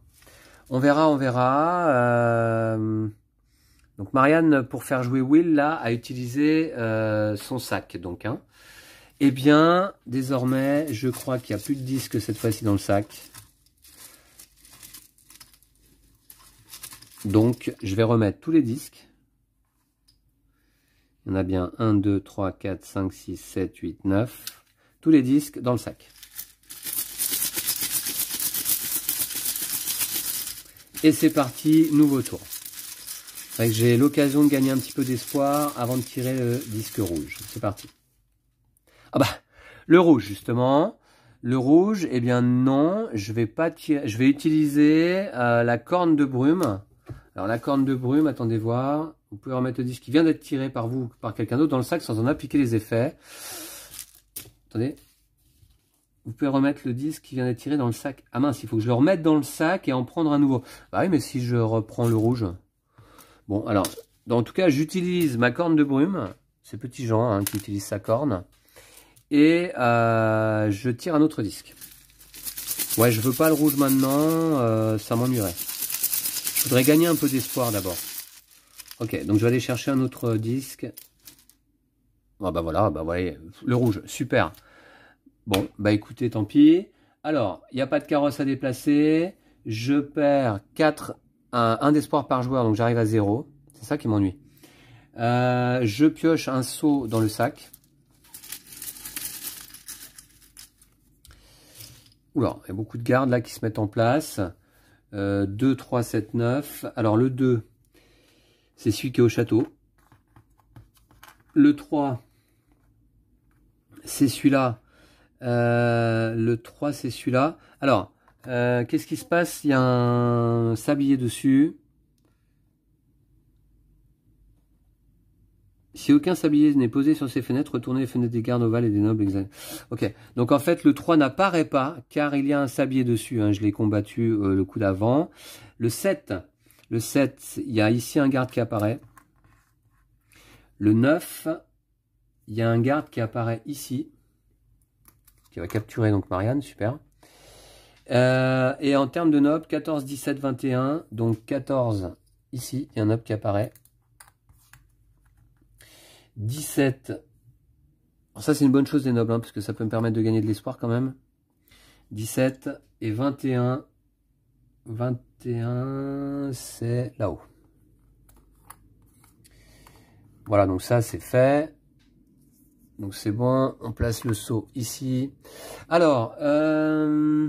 Speaker 1: On verra, on verra. Euh, donc Marianne, pour faire jouer Will, là, a utilisé euh, son sac. Donc, hein. Eh bien, désormais, je crois qu'il n'y a plus de disques, cette fois-ci dans le sac. Donc, je vais remettre tous les disques. Il y en a bien 1, 2, 3, 4, 5, 6, 7, 8, 9 tous les disques dans le sac. Et c'est parti, nouveau tour. J'ai l'occasion de gagner un petit peu d'espoir avant de tirer le disque rouge. C'est parti. Ah bah, le rouge justement. Le rouge, eh bien non, je vais pas tirer, je vais utiliser euh, la corne de brume. Alors la corne de brume, attendez voir, vous pouvez remettre le disque qui vient d'être tiré par vous ou par quelqu'un d'autre dans le sac sans en appliquer les effets. Vous pouvez remettre le disque qui vient d'être tiré dans le sac. Ah mince, il faut que je le remette dans le sac et en prendre un nouveau. Bah oui, mais si je reprends le rouge. Bon, alors, dans tout cas, j'utilise ma corne de brume. C'est petit Jean hein, qui utilise sa corne. Et euh, je tire un autre disque. Ouais, je veux pas le rouge maintenant, euh, ça m'ennuierait. Je voudrais gagner un peu d'espoir d'abord. Ok, donc je vais aller chercher un autre disque. Ah bah voilà, bah voilà, le rouge, super. Bon, bah écoutez, tant pis. Alors, il n'y a pas de carrosse à déplacer. Je perds 4, 1, d'espoir par joueur, donc j'arrive à 0. C'est ça qui m'ennuie. Euh, je pioche un saut dans le sac. Oula, il y a beaucoup de gardes là qui se mettent en place. 2, 3, 7, 9. Alors le 2, c'est celui qui est au château. Le 3, c'est celui-là euh, le 3, c'est celui-là. Alors, euh, qu'est-ce qui se passe Il y a un sablier dessus. Si aucun sablier n'est posé sur ces fenêtres, retournez les fenêtres des gardes ovales et des nobles Ok, donc en fait, le 3 n'apparaît pas, car il y a un sablier dessus. Hein. Je l'ai combattu euh, le coup d'avant. Le le 7, il y a ici un garde qui apparaît. Le 9, il y a un garde qui apparaît ici qui va capturer donc Marianne, super. Euh, et en termes de nob, 14, 17, 21, donc 14 ici, il y a un nob qui apparaît. 17, ça c'est une bonne chose des nobles, hein, parce que ça peut me permettre de gagner de l'espoir quand même. 17 et 21, 21 c'est là-haut. Voilà, donc ça c'est fait. Donc c'est bon, on place le saut ici. Alors, euh,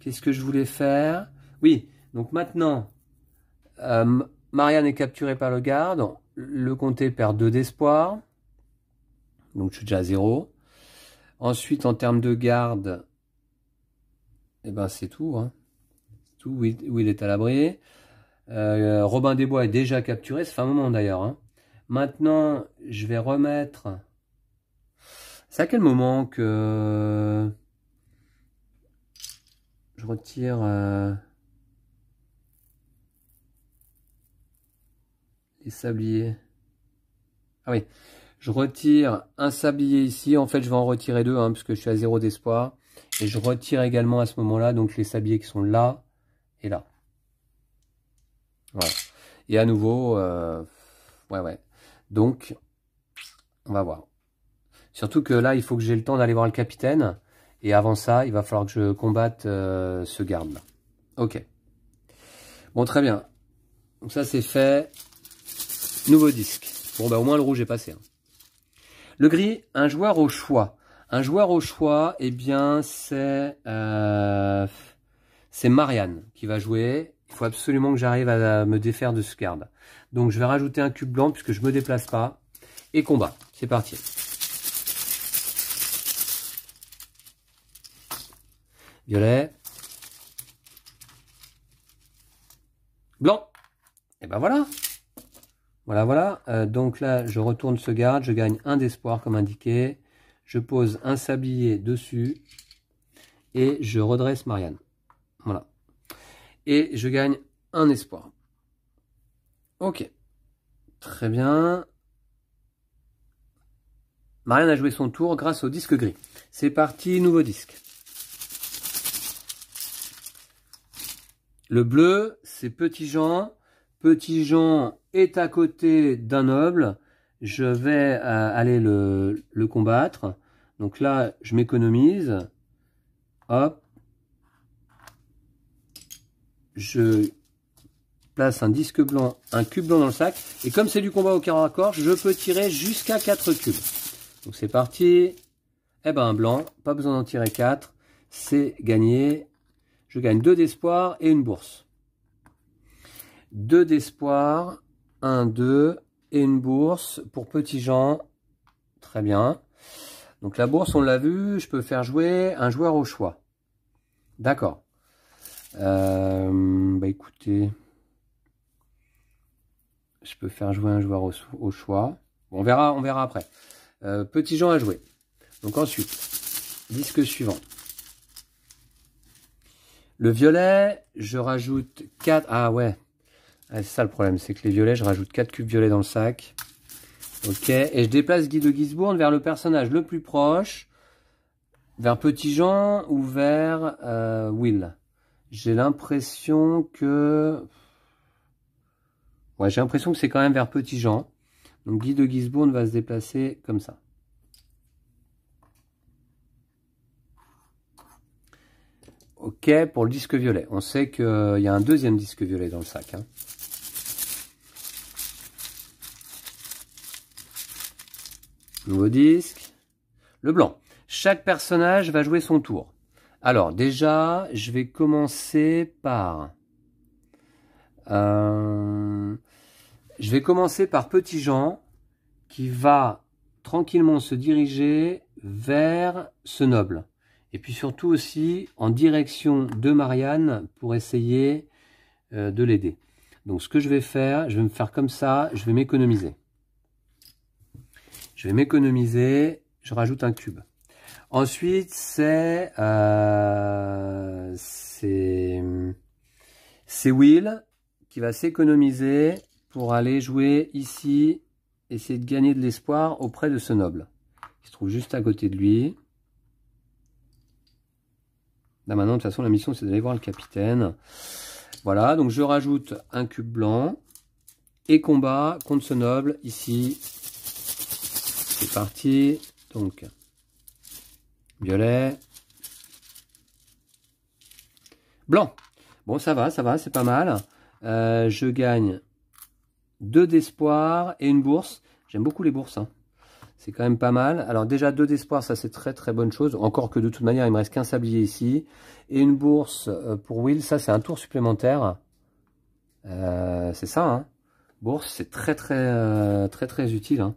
Speaker 1: qu'est-ce que je voulais faire Oui, donc maintenant, euh, Marianne est capturée par le garde. Le comté perd 2 d'espoir. Donc je suis déjà à 0. Ensuite, en termes de garde, et eh ben c'est tout. Hein. Tout où il, est à l'abri. Euh, Robin Desbois est déjà capturé, c'est un moment d'ailleurs. Hein. Maintenant, je vais remettre c'est à quel moment que je retire euh, les sabliers Ah oui, je retire un sablier ici. En fait, je vais en retirer deux, hein, puisque je suis à zéro d'espoir. Et je retire également à ce moment-là, donc les sabliers qui sont là et là. Voilà. Et à nouveau, euh, ouais, ouais. Donc, on va voir. Surtout que là, il faut que j'ai le temps d'aller voir le capitaine. Et avant ça, il va falloir que je combatte euh, ce garde-là. Ok. Bon, très bien. Donc ça, c'est fait. Nouveau disque. Bon, ben, au moins, le rouge est passé. Hein. Le gris, un joueur au choix. Un joueur au choix, eh bien, c'est... Euh, c'est Marianne qui va jouer. Il faut absolument que j'arrive à me défaire de ce garde. Donc, je vais rajouter un cube blanc puisque je me déplace pas. Et combat. C'est parti. violet, blanc. Et eh ben voilà. Voilà, voilà. Euh, donc là, je retourne ce garde, je gagne un d'espoir comme indiqué. Je pose un sablier dessus et je redresse Marianne. Voilà. Et je gagne un espoir. Ok. Très bien. Marianne a joué son tour grâce au disque gris. C'est parti, nouveau disque. Le bleu, c'est Petit Jean. Petit Jean est à côté d'un noble. Je vais euh, aller le, combattre. Donc là, je m'économise. Hop. Je place un disque blanc, un cube blanc dans le sac. Et comme c'est du combat au carreau à corps, je peux tirer jusqu'à 4 cubes. Donc c'est parti. Eh ben un blanc, pas besoin d'en tirer 4. C'est gagné je gagne deux d'espoir et une bourse. 2 d'espoir, un 2 et une bourse pour petit Jean. Très bien. Donc la bourse, on l'a vu, je peux faire jouer un joueur au choix. D'accord. Euh, bah écoutez, je peux faire jouer un joueur au, choix. on verra, on verra après. Euh, petit Jean à jouer. Donc ensuite, disque suivant. Le violet, je rajoute 4... Ah ouais, ah, c'est ça le problème, c'est que les violets, je rajoute 4 cubes violets dans le sac. Ok, et je déplace Guy de Gisbourne vers le personnage le plus proche, vers Petit Jean ou vers euh, Will. J'ai l'impression que... Ouais, j'ai l'impression que c'est quand même vers Petit Jean. Donc Guy de Gisbourne va se déplacer comme ça. OK pour le disque violet. On sait qu'il euh, y a un deuxième disque violet dans le sac. Hein. Nouveau disque. Le blanc. Chaque personnage va jouer son tour. Alors déjà, je vais commencer par... Euh, je vais commencer par Petit Jean qui va tranquillement se diriger vers ce noble. Et puis surtout aussi en direction de Marianne pour essayer euh, de l'aider. Donc ce que je vais faire, je vais me faire comme ça, je vais m'économiser. Je vais m'économiser, je rajoute un cube. Ensuite, c'est euh, c'est Will qui va s'économiser pour aller jouer ici, essayer de gagner de l'espoir auprès de ce noble qui se trouve juste à côté de lui maintenant, de toute façon, la mission, c'est d'aller voir le capitaine. Voilà, donc je rajoute un cube blanc. Et combat contre ce noble, ici. C'est parti. Donc, violet. Blanc. Bon, ça va, ça va, c'est pas mal. Euh, je gagne deux d'espoir et une bourse. J'aime beaucoup les bourses. Hein. C'est quand même pas mal. Alors déjà, deux d'espoir, ça c'est très très bonne chose. Encore que de toute manière, il me reste qu'un sablier ici. Et une bourse euh, pour Will, ça c'est un tour supplémentaire. Euh, c'est ça, hein. Bourse, c'est très très euh, très très utile. Hein.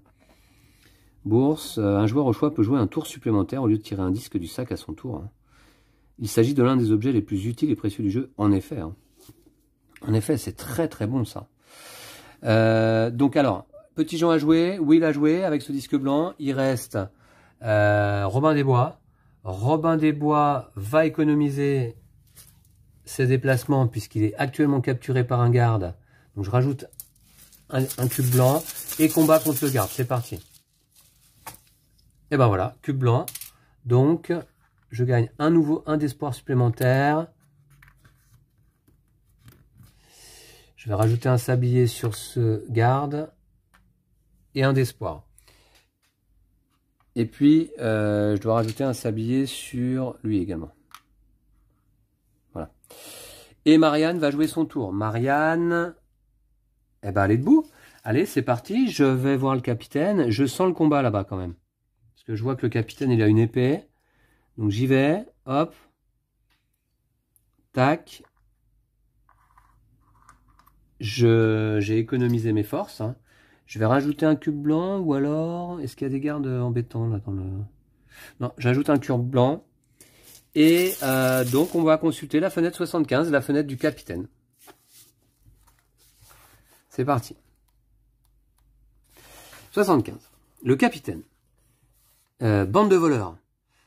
Speaker 1: Bourse, un joueur au choix peut jouer un tour supplémentaire au lieu de tirer un disque du sac à son tour. Hein. Il s'agit de l'un des objets les plus utiles et précieux du jeu, en effet. Hein. En effet, c'est très très bon ça. donc alors, Petit Jean a joué, Will a joué avec ce disque blanc. Il reste Robin euh, Robin Desbois. Robin Desbois va économiser ses déplacements puisqu'il est actuellement capturé par un garde. Donc je rajoute un, cube blanc et combat contre le garde. C'est parti. Et ben voilà, cube blanc. Donc je gagne un nouveau un d'espoir supplémentaire. Je vais rajouter un sablier sur ce garde et un d'espoir. Et puis, euh, je dois rajouter un sablier sur lui également. Voilà. Et Marianne va jouer son tour. Marianne, eh ben, elle est debout. Allez, c'est parti. Je vais voir le capitaine. Je sens le combat là-bas quand même. Parce que je vois que le capitaine, il a une épée. Donc j'y vais. Hop. Tac. J'ai économisé mes forces. Hein. Je vais rajouter un cube blanc ou alors... Est-ce qu'il y a des gardes embêtants là dans le... Non, j'ajoute un cube blanc. Et euh, donc on va consulter la fenêtre 75, la fenêtre du capitaine. C'est parti. 75. Le capitaine. Euh, bande de voleurs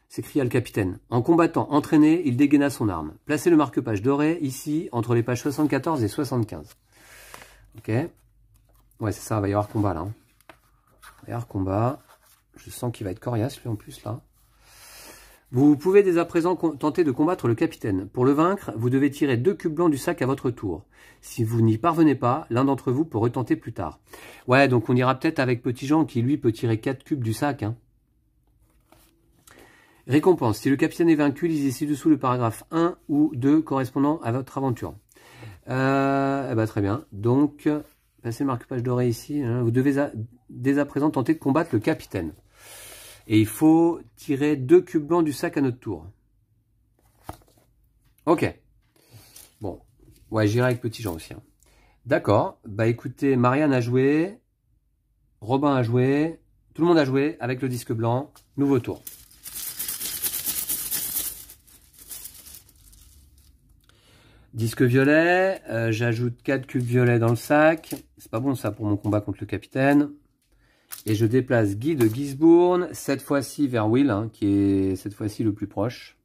Speaker 1: s'écria le capitaine. En combattant entraîné, il dégaina son arme. Placez le marque-page doré ici, entre les pages 74 et 75. Ok. Ouais, c'est ça, il va y avoir combat là. Il hein. va y avoir combat. Je sens qu'il va être coriace lui en plus là. Vous pouvez dès à présent tenter de combattre le capitaine. Pour le vaincre, vous devez tirer deux cubes blancs du sac à votre tour. Si vous n'y parvenez pas, l'un d'entre vous peut retenter plus tard. Ouais, donc on ira peut-être avec Petit Jean qui, lui, peut tirer quatre cubes du sac. Hein. Récompense. Si le capitaine est vaincu, lisez ci-dessous le paragraphe 1 ou 2 correspondant à votre aventure. Euh, eh ben, très bien. Donc, c'est le marque-page doré ici. Hein. Vous devez dès à présent tenter de combattre le capitaine. Et il faut tirer deux cubes blancs du sac à notre tour. Ok. Bon. Ouais, j'irai avec Petit Jean aussi. Hein. D'accord. Bah écoutez, Marianne a joué. Robin a joué. Tout le monde a joué avec le disque blanc. Nouveau tour. Disque violet, euh, j'ajoute 4 cubes violets dans le sac. C'est pas bon ça pour mon combat contre le capitaine. Et je déplace Guy de Gisbourne, cette fois-ci vers Will, hein, qui est cette fois-ci le plus proche.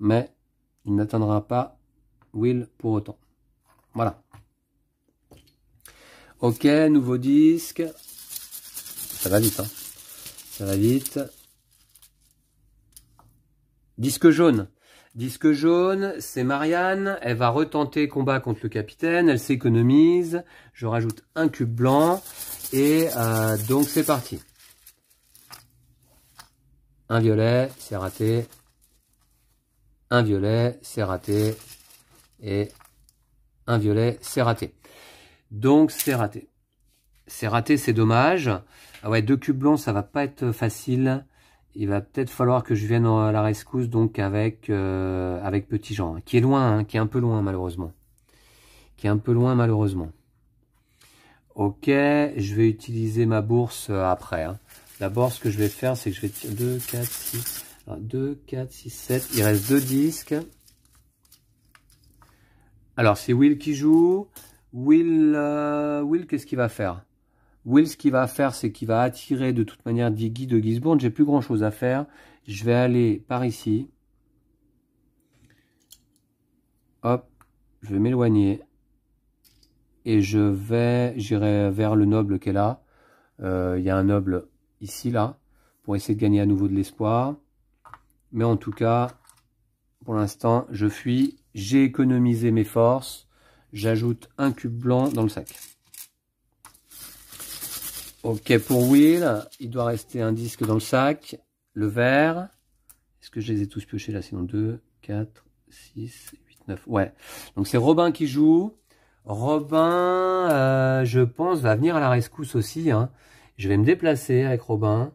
Speaker 1: Mais il n'atteindra pas Will pour autant. Voilà. Ok, nouveau disque. Ça va vite, hein. Ça va vite. Disque jaune. Disque jaune, c'est Marianne, elle va retenter combat contre le capitaine, elle s'économise, je rajoute un cube blanc, et euh, donc c'est parti. Un violet, c'est raté. Un violet, c'est raté. Et un violet, c'est raté. Donc c'est raté. C'est raté, c'est dommage. Ah ouais, deux cubes blancs, ça va pas être facile il va peut-être falloir que je vienne à la rescousse donc avec, euh, avec Petit Jean, hein, qui est loin, hein, qui est un peu loin malheureusement. Qui est un peu loin malheureusement. Ok, je vais utiliser ma bourse euh, après. D'abord, hein. ce que je vais faire, c'est que je vais tirer 2, 4, 6, 2, 4, 6, 7. Il reste deux disques. Alors, c'est Will qui joue. Will, euh, Will qu'est-ce qu'il va faire Will, ce qu'il va faire, c'est qu'il va attirer de toute manière Diggy de Gisborne. J'ai plus grand chose à faire. Je vais aller par ici. Hop, je vais m'éloigner. Et je vais, j'irai vers le noble qui est là. Il y a un noble ici, là, pour essayer de gagner à nouveau de l'espoir. Mais en tout cas, pour l'instant, je fuis. J'ai économisé mes forces. J'ajoute un cube blanc dans le sac. Ok, pour Will, il doit rester un disque dans le sac. Le vert. Est-ce que je les ai tous piochés là Sinon 2, 4, 6, 8, 9. Ouais. Donc c'est Robin qui joue. Robin, euh, je pense, va venir à la rescousse aussi. Hein. Je vais me déplacer avec Robin.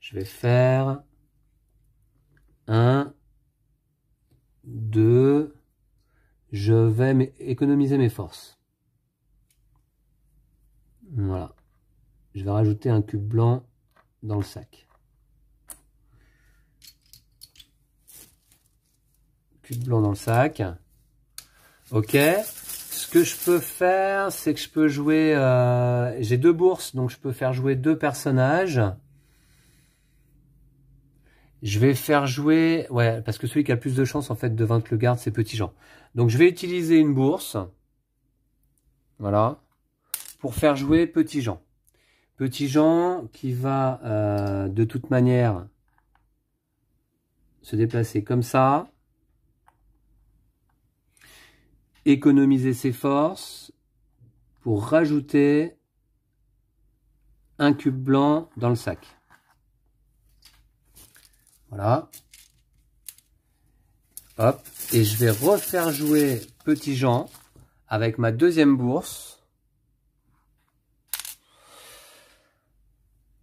Speaker 1: Je vais faire 1, 2. Je vais économiser mes forces. Voilà je vais rajouter un cube blanc dans le sac. Cube blanc dans le sac. Ok. Ce que je peux faire, c'est que je peux jouer... Euh, j'ai deux bourses, donc je peux faire jouer deux personnages. Je vais faire jouer... Ouais, parce que celui qui a le plus de chance, en fait, de vaincre le garde, c'est Petit Jean. Donc, je vais utiliser une bourse. Voilà. Pour faire jouer Petit Jean. Petit Jean qui va euh, de toute manière se déplacer comme ça. Économiser ses forces pour rajouter un cube blanc dans le sac. Voilà. Hop. Et je vais refaire jouer Petit Jean avec ma deuxième bourse.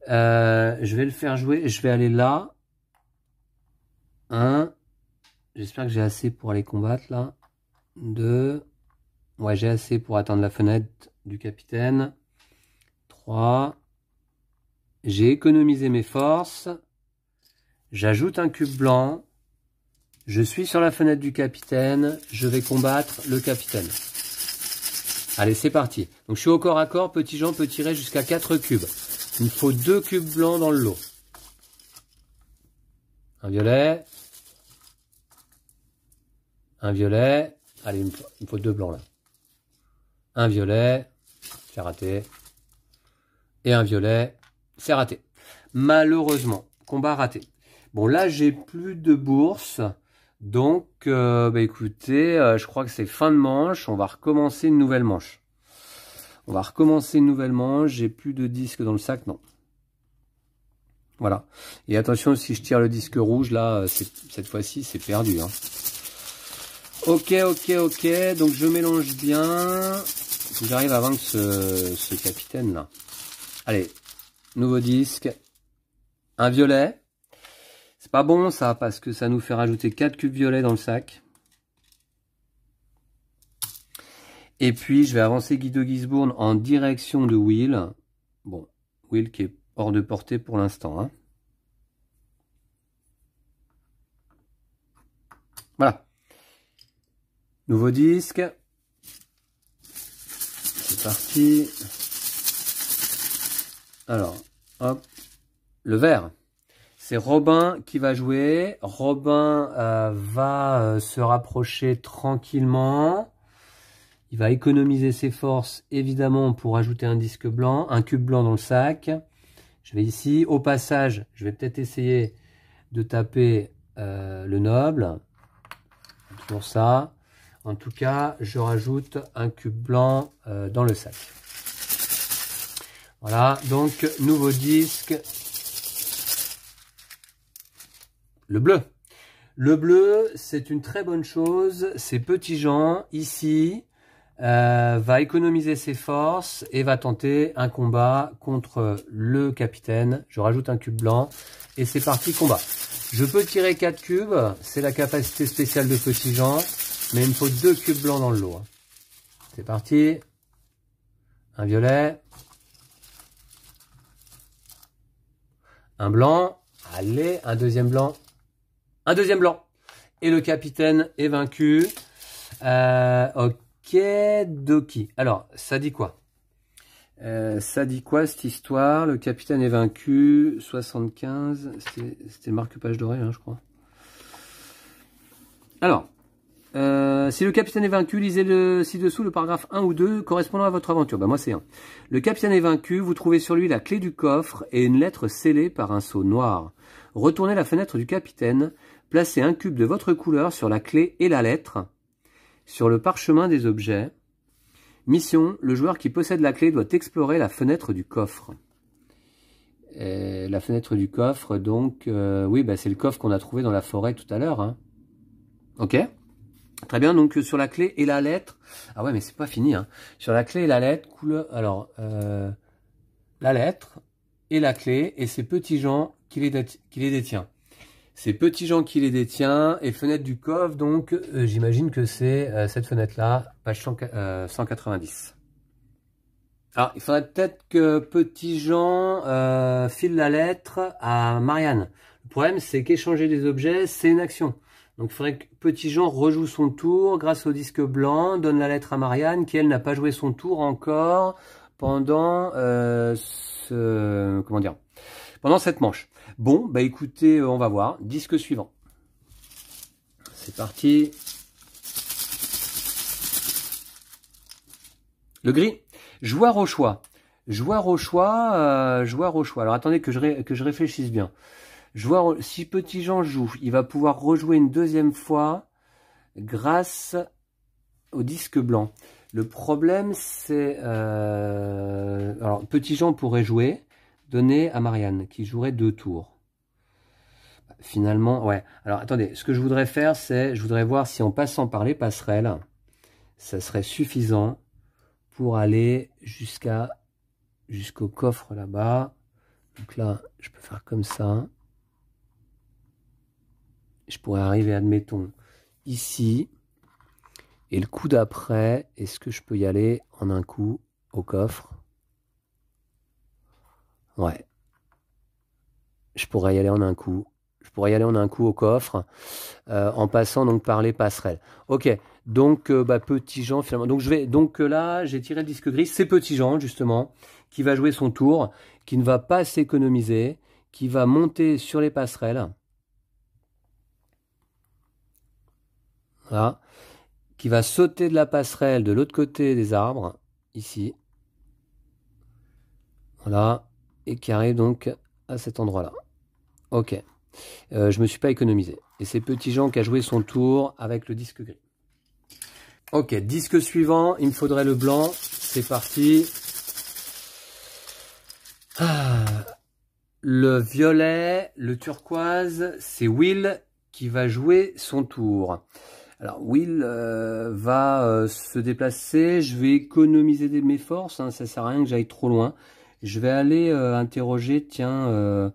Speaker 1: Euh, je vais le faire jouer. Je vais aller là. 1. J'espère que j'ai assez pour aller combattre là. 2. Ouais, j'ai assez pour atteindre la fenêtre du capitaine. 3. J'ai économisé mes forces. J'ajoute un cube blanc. Je suis sur la fenêtre du capitaine. Je vais combattre le capitaine. Allez, c'est parti. Donc je suis au corps à corps. Petit Jean peut tirer jusqu'à 4 cubes. Il me faut deux cubes blancs dans le lot. Un violet. Un violet. Allez, il me faut, deux blancs là. Un violet. C'est raté. Et un violet. C'est raté. Malheureusement, combat raté. Bon, là, j'ai plus de bourse. Donc, euh, bah, écoutez, euh, je crois que c'est fin de manche. On va recommencer une nouvelle manche. On va recommencer nouvellement. J'ai plus de disque dans le sac. Non. Voilà. Et attention, si je tire le disque rouge, là, euh, cette fois-ci, c'est perdu. Hein. Ok, ok, ok. Donc, je mélange bien. J'arrive à vaincre ce, ce capitaine-là. Allez, nouveau disque. Un violet. C'est pas bon, ça, parce que ça nous fait rajouter 4 cubes violets dans le sac. Et puis, je vais avancer Guido Gisbourne en direction de Will. Bon, Will qui est hors de portée pour l'instant. Hein. Voilà. Nouveau disque. C'est parti. Alors, hop. Le vert. C'est Robin qui va jouer. Robin euh, va euh, se rapprocher tranquillement. Il va économiser ses forces, évidemment, pour ajouter un disque blanc, un cube blanc dans le sac. Je vais ici, au passage, je vais peut-être essayer de taper euh, le noble. pour ça. En tout cas, je rajoute un cube blanc euh, dans le sac. Voilà, donc nouveau disque. Le bleu. Le bleu, c'est une très bonne chose. Ces petits gens, ici, euh, va économiser ses forces et va tenter un combat contre le capitaine. Je rajoute un cube blanc et c'est parti combat. Je peux tirer 4 cubes, c'est la capacité spéciale de Petit Jean, mais il me faut deux cubes blancs dans le lot. C'est parti. Un violet. Un blanc. Allez, un deuxième blanc. Un deuxième blanc. Et le capitaine est vaincu. Euh, ok. Doki. Alors, ça dit quoi euh, ça dit quoi cette histoire Le capitaine est vaincu, 75, c'était marque-page doré, hein, je crois. Alors, euh, si le capitaine est vaincu, lisez ci-dessous le paragraphe 1 ou 2 correspondant à votre aventure. Ben, moi, c'est 1. Le capitaine est vaincu, vous trouvez sur lui la clé du coffre et une lettre scellée par un sceau noir. Retournez la fenêtre du capitaine, placez un cube de votre couleur sur la clé et la lettre, sur le parchemin des objets, mission, le joueur qui possède la clé doit explorer la fenêtre du coffre. la fenêtre du coffre, donc, euh, oui, bah, c'est le coffre qu'on a trouvé dans la forêt tout à l'heure. Hein. Ok Très bien, donc euh, sur la clé et la lettre. Ah ouais, mais c'est pas fini. Hein. Sur la clé et la lettre, couleur. Alors, euh, la lettre et la clé, et ces petits gens qui les, qui les détient. C'est Petit Jean qui les détient. Et fenêtre du coffre, donc euh, j'imagine que c'est euh, cette fenêtre-là, page 190. Euh, Alors, il faudrait peut-être que Petit Jean file la lettre à Marianne. Le problème, c'est qu'échanger des objets, c'est une action. Donc, il faudrait que Petit Jean rejoue son tour grâce au disque blanc, donne la lettre à Marianne, qui, elle, n'a pas joué son tour encore pendant ce... comment dire pendant cette manche. Bon, bah écoutez, euh, on va voir. Disque suivant. C'est parti. Le gris. Joueur au choix. Joueur au choix. Euh, joueur au choix. Alors attendez que je, que je réfléchisse bien. Joueur, si Petit Jean joue, il va pouvoir rejouer une deuxième fois grâce au disque blanc. Le problème, c'est... Euh, alors, Petit Jean pourrait jouer donné à Marianne, qui jouerait deux tours. Finalement, ouais. Alors, attendez, ce que je voudrais faire, c'est, je voudrais voir si en passant par les passerelles, ça serait suffisant pour aller jusqu'à jusqu'au coffre là-bas. Donc là, je peux faire comme ça. Je pourrais arriver, admettons, ici. Et le coup d'après, est-ce que je peux y aller en un coup au coffre Ouais. Je pourrais y aller en un coup. Je pourrais y aller en un coup au coffre, euh, en passant donc par les passerelles. Ok, donc euh, bah, Petit Jean finalement. Donc je vais donc euh, là j'ai tiré le disque gris. C'est Petit Jean justement qui va jouer son tour, qui ne va pas s'économiser, qui va monter sur les passerelles. Voilà. Qui va sauter de la passerelle de l'autre côté des arbres, ici. Voilà et carré donc à cet endroit-là. Ok. Euh, je me suis pas économisé. Et c'est Petit Jean qui a joué son tour avec le disque gris. Ok, disque suivant, il me faudrait le blanc. C'est parti. Ah. le violet, le turquoise, c'est Will qui va jouer son tour. Alors Will euh, va euh, se déplacer, je vais économiser mes forces, hein. ça sert à rien que j'aille trop loin. Je vais aller euh, interroger, tiens, euh,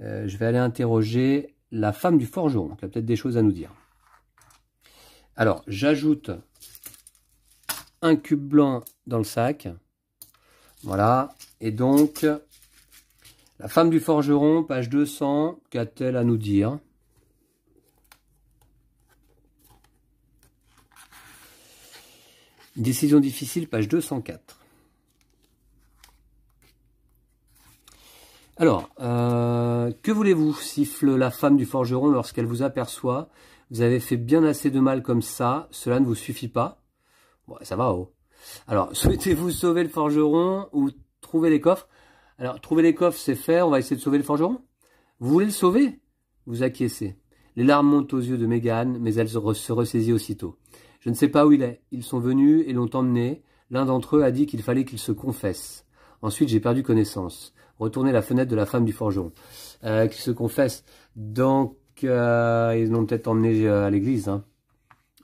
Speaker 1: euh, je vais aller interroger la femme du forgeron, qui a peut-être des choses à nous dire. Alors, j'ajoute un cube blanc dans le sac. Voilà. Et donc, la femme du forgeron, page 200, qu'a-t-elle à nous dire Décision difficile, page 204. Alors, euh, que voulez-vous siffle la femme du forgeron lorsqu'elle vous aperçoit. Vous avez fait bien assez de mal comme ça, cela ne vous suffit pas. Bon, ça va, haut. Oh. Alors, souhaitez-vous sauver le forgeron ou trouver les coffres Alors, trouver les coffres, c'est faire, on va essayer de sauver le forgeron. Vous voulez le sauver Vous acquiescez. Les larmes montent aux yeux de Mégane, mais elle se ressaisit aussitôt. Je ne sais pas où il est. Ils sont venus et l'ont emmené. L'un d'entre eux a dit qu'il fallait qu'il se confesse. Ensuite, j'ai perdu connaissance. Retourner la fenêtre de la femme du forgeron. Euh, qui se confesse. Donc, euh, ils l'ont peut-être emmené euh, à l'église. Hein.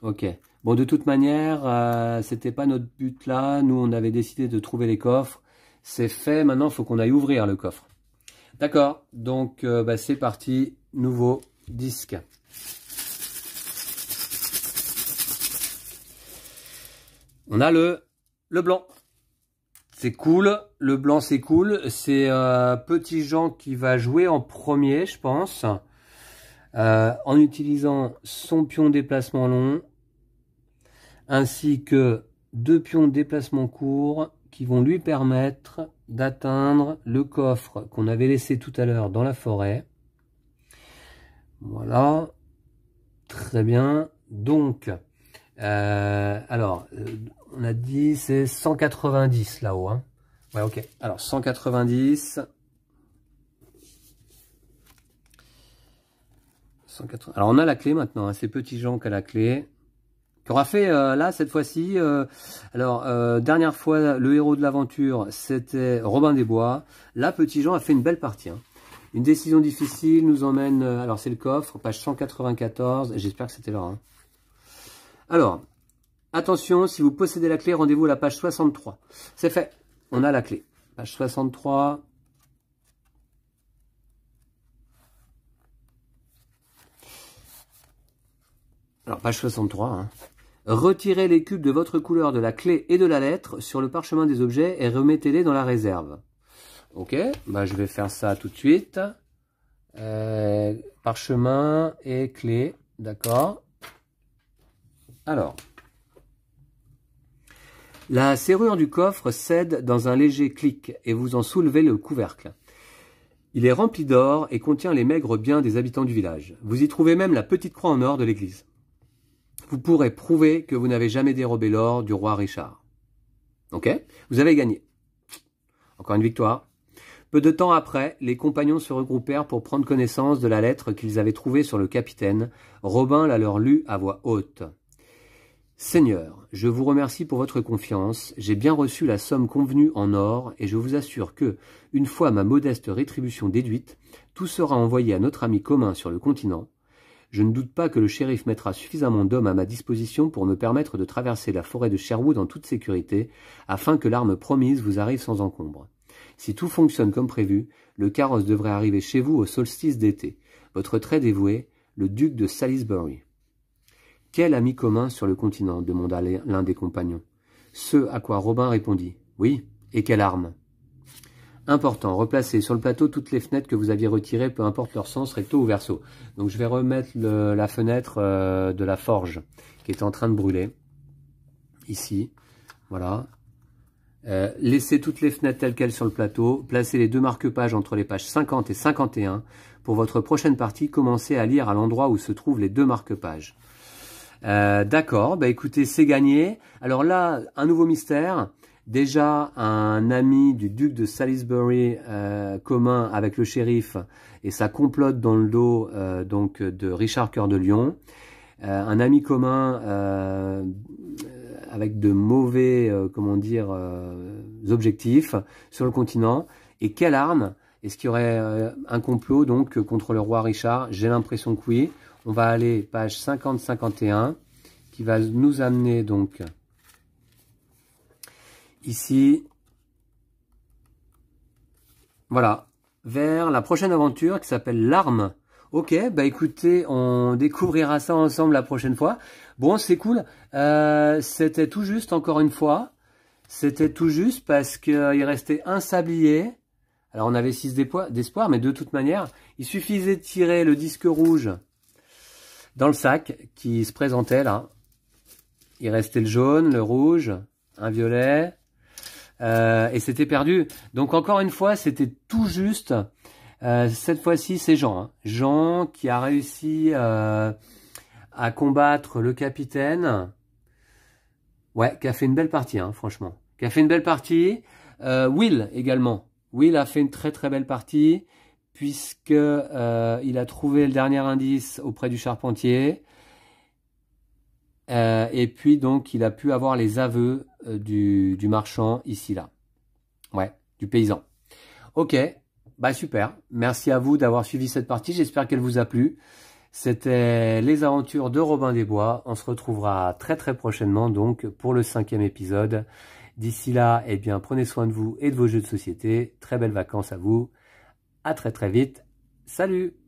Speaker 1: Ok. Bon, de toute manière, euh, c'était pas notre but là. Nous, on avait décidé de trouver les coffres. C'est fait. Maintenant, il faut qu'on aille ouvrir le coffre. D'accord. Donc, bah, c'est parti. Nouveau disque. On a le, le blanc. C'est cool, le blanc c'est cool. C'est euh, Petit Jean qui va jouer en premier, je pense. Euh, en utilisant son pion déplacement long. Ainsi que deux pions déplacement court qui vont lui permettre d'atteindre le coffre qu'on avait laissé tout à l'heure dans la forêt. Voilà. Très bien. Donc, euh, alors, euh, on a dit c'est 190 là-haut. Hein. Ouais, ok. Alors, 190. 180. Alors, on a la clé maintenant. Hein, c'est Petit Jean qui a la clé. Qui aura fait, euh, là, cette fois-ci... alors, dernière fois, le héros de l'aventure, c'était Robin des Bois. Là, Petit Jean a fait une belle partie. Hein. Une décision difficile nous emmène... alors, c'est le coffre, page 194. J'espère que c'était là. Alors, attention, si vous possédez la clé, rendez-vous à la page 63. C'est fait, on a la clé. Page 63. Alors, page 63. Hein. Retirez les cubes de votre couleur de la clé et de la lettre sur le parchemin des objets et remettez-les dans la réserve. Ok, bah, je vais faire ça tout de suite. Euh, parchemin et clé, d'accord. Alors, la serrure du coffre cède dans un léger clic et vous en soulevez le couvercle. Il est rempli d'or et contient les maigres biens des habitants du village. Vous y trouvez même la petite croix en or de l'église. Vous pourrez prouver que vous n'avez jamais dérobé l'or du roi Richard. Ok Vous avez gagné. Encore une victoire. Peu de temps après, les compagnons se regroupèrent pour prendre connaissance de la lettre qu'ils avaient trouvée sur le capitaine. Robin la leur lut à voix haute. Seigneur, je vous remercie pour votre confiance, j'ai bien reçu la somme convenue en or, et je vous assure que, une fois ma modeste rétribution déduite, tout sera envoyé à notre ami commun sur le continent. Je ne doute pas que le shérif mettra suffisamment d'hommes à ma disposition pour me permettre de traverser la forêt de Sherwood en toute sécurité, afin que l'arme promise vous arrive sans encombre. Si tout fonctionne comme prévu, le carrosse devrait arriver chez vous au solstice d'été. Votre très dévoué, le duc de Salisbury. Quel ami commun sur le continent demanda l'un des compagnons. Ce à quoi Robin répondit. Oui, et quelle arme Important, Replacez sur le plateau toutes les fenêtres que vous aviez retirées, peu importe leur sens, recto ou verso. Donc je vais remettre la fenêtre euh, de la forge qui est en train de brûler. Ici, voilà. Euh, laissez toutes les fenêtres telles quelles sur le plateau, placez les deux marque-pages entre les pages 50 et 51. Pour votre prochaine partie, commencez à lire à l'endroit où se trouvent les deux marque-pages. Euh, d'accord, bah écoutez, c'est gagné. Alors là, un nouveau mystère. Déjà, un ami du duc de Salisbury euh, commun avec le shérif et ça complote dans le dos euh, donc de Richard Cœur de Lion. un ami commun avec de mauvais, comment dire, objectifs sur le continent. Et quelle arme Est-ce qu'il y aurait un complot donc contre le roi Richard J'ai l'impression que oui on va aller page 50-51 qui va nous amener donc ici, voilà, vers la prochaine aventure qui s'appelle L'arme. Ok, bah écoutez, on découvrira ça ensemble la prochaine fois. Bon, c'est cool. Euh, c'était tout juste encore une fois. C'était tout juste parce qu'il euh, restait un sablier. Alors on avait six d'espoir, mais de toute manière, il suffisait de tirer le disque rouge dans le sac qui se présentait là, il restait le jaune, le rouge, un violet, euh, et c'était perdu. Donc encore une fois, c'était tout juste. Euh, cette fois-ci, c'est Jean. Hein. Jean qui a réussi euh, à combattre le capitaine. Ouais, qui a fait une belle partie, hein, franchement. Qui a fait une belle partie. Will également. Will a fait une très très belle partie puisque euh, il a trouvé le dernier indice auprès du charpentier. Euh, et puis donc il a pu avoir les aveux euh, du, marchand ici là. Ouais, du paysan. Ok, bah super. Merci à vous d'avoir suivi cette partie. J'espère qu'elle vous a plu. C'était les aventures de Robin des Bois. On se retrouvera très très prochainement donc pour le cinquième épisode. D'ici là, eh bien prenez soin de vous et de vos jeux de société. Très belles vacances à vous. À très très vite. Salut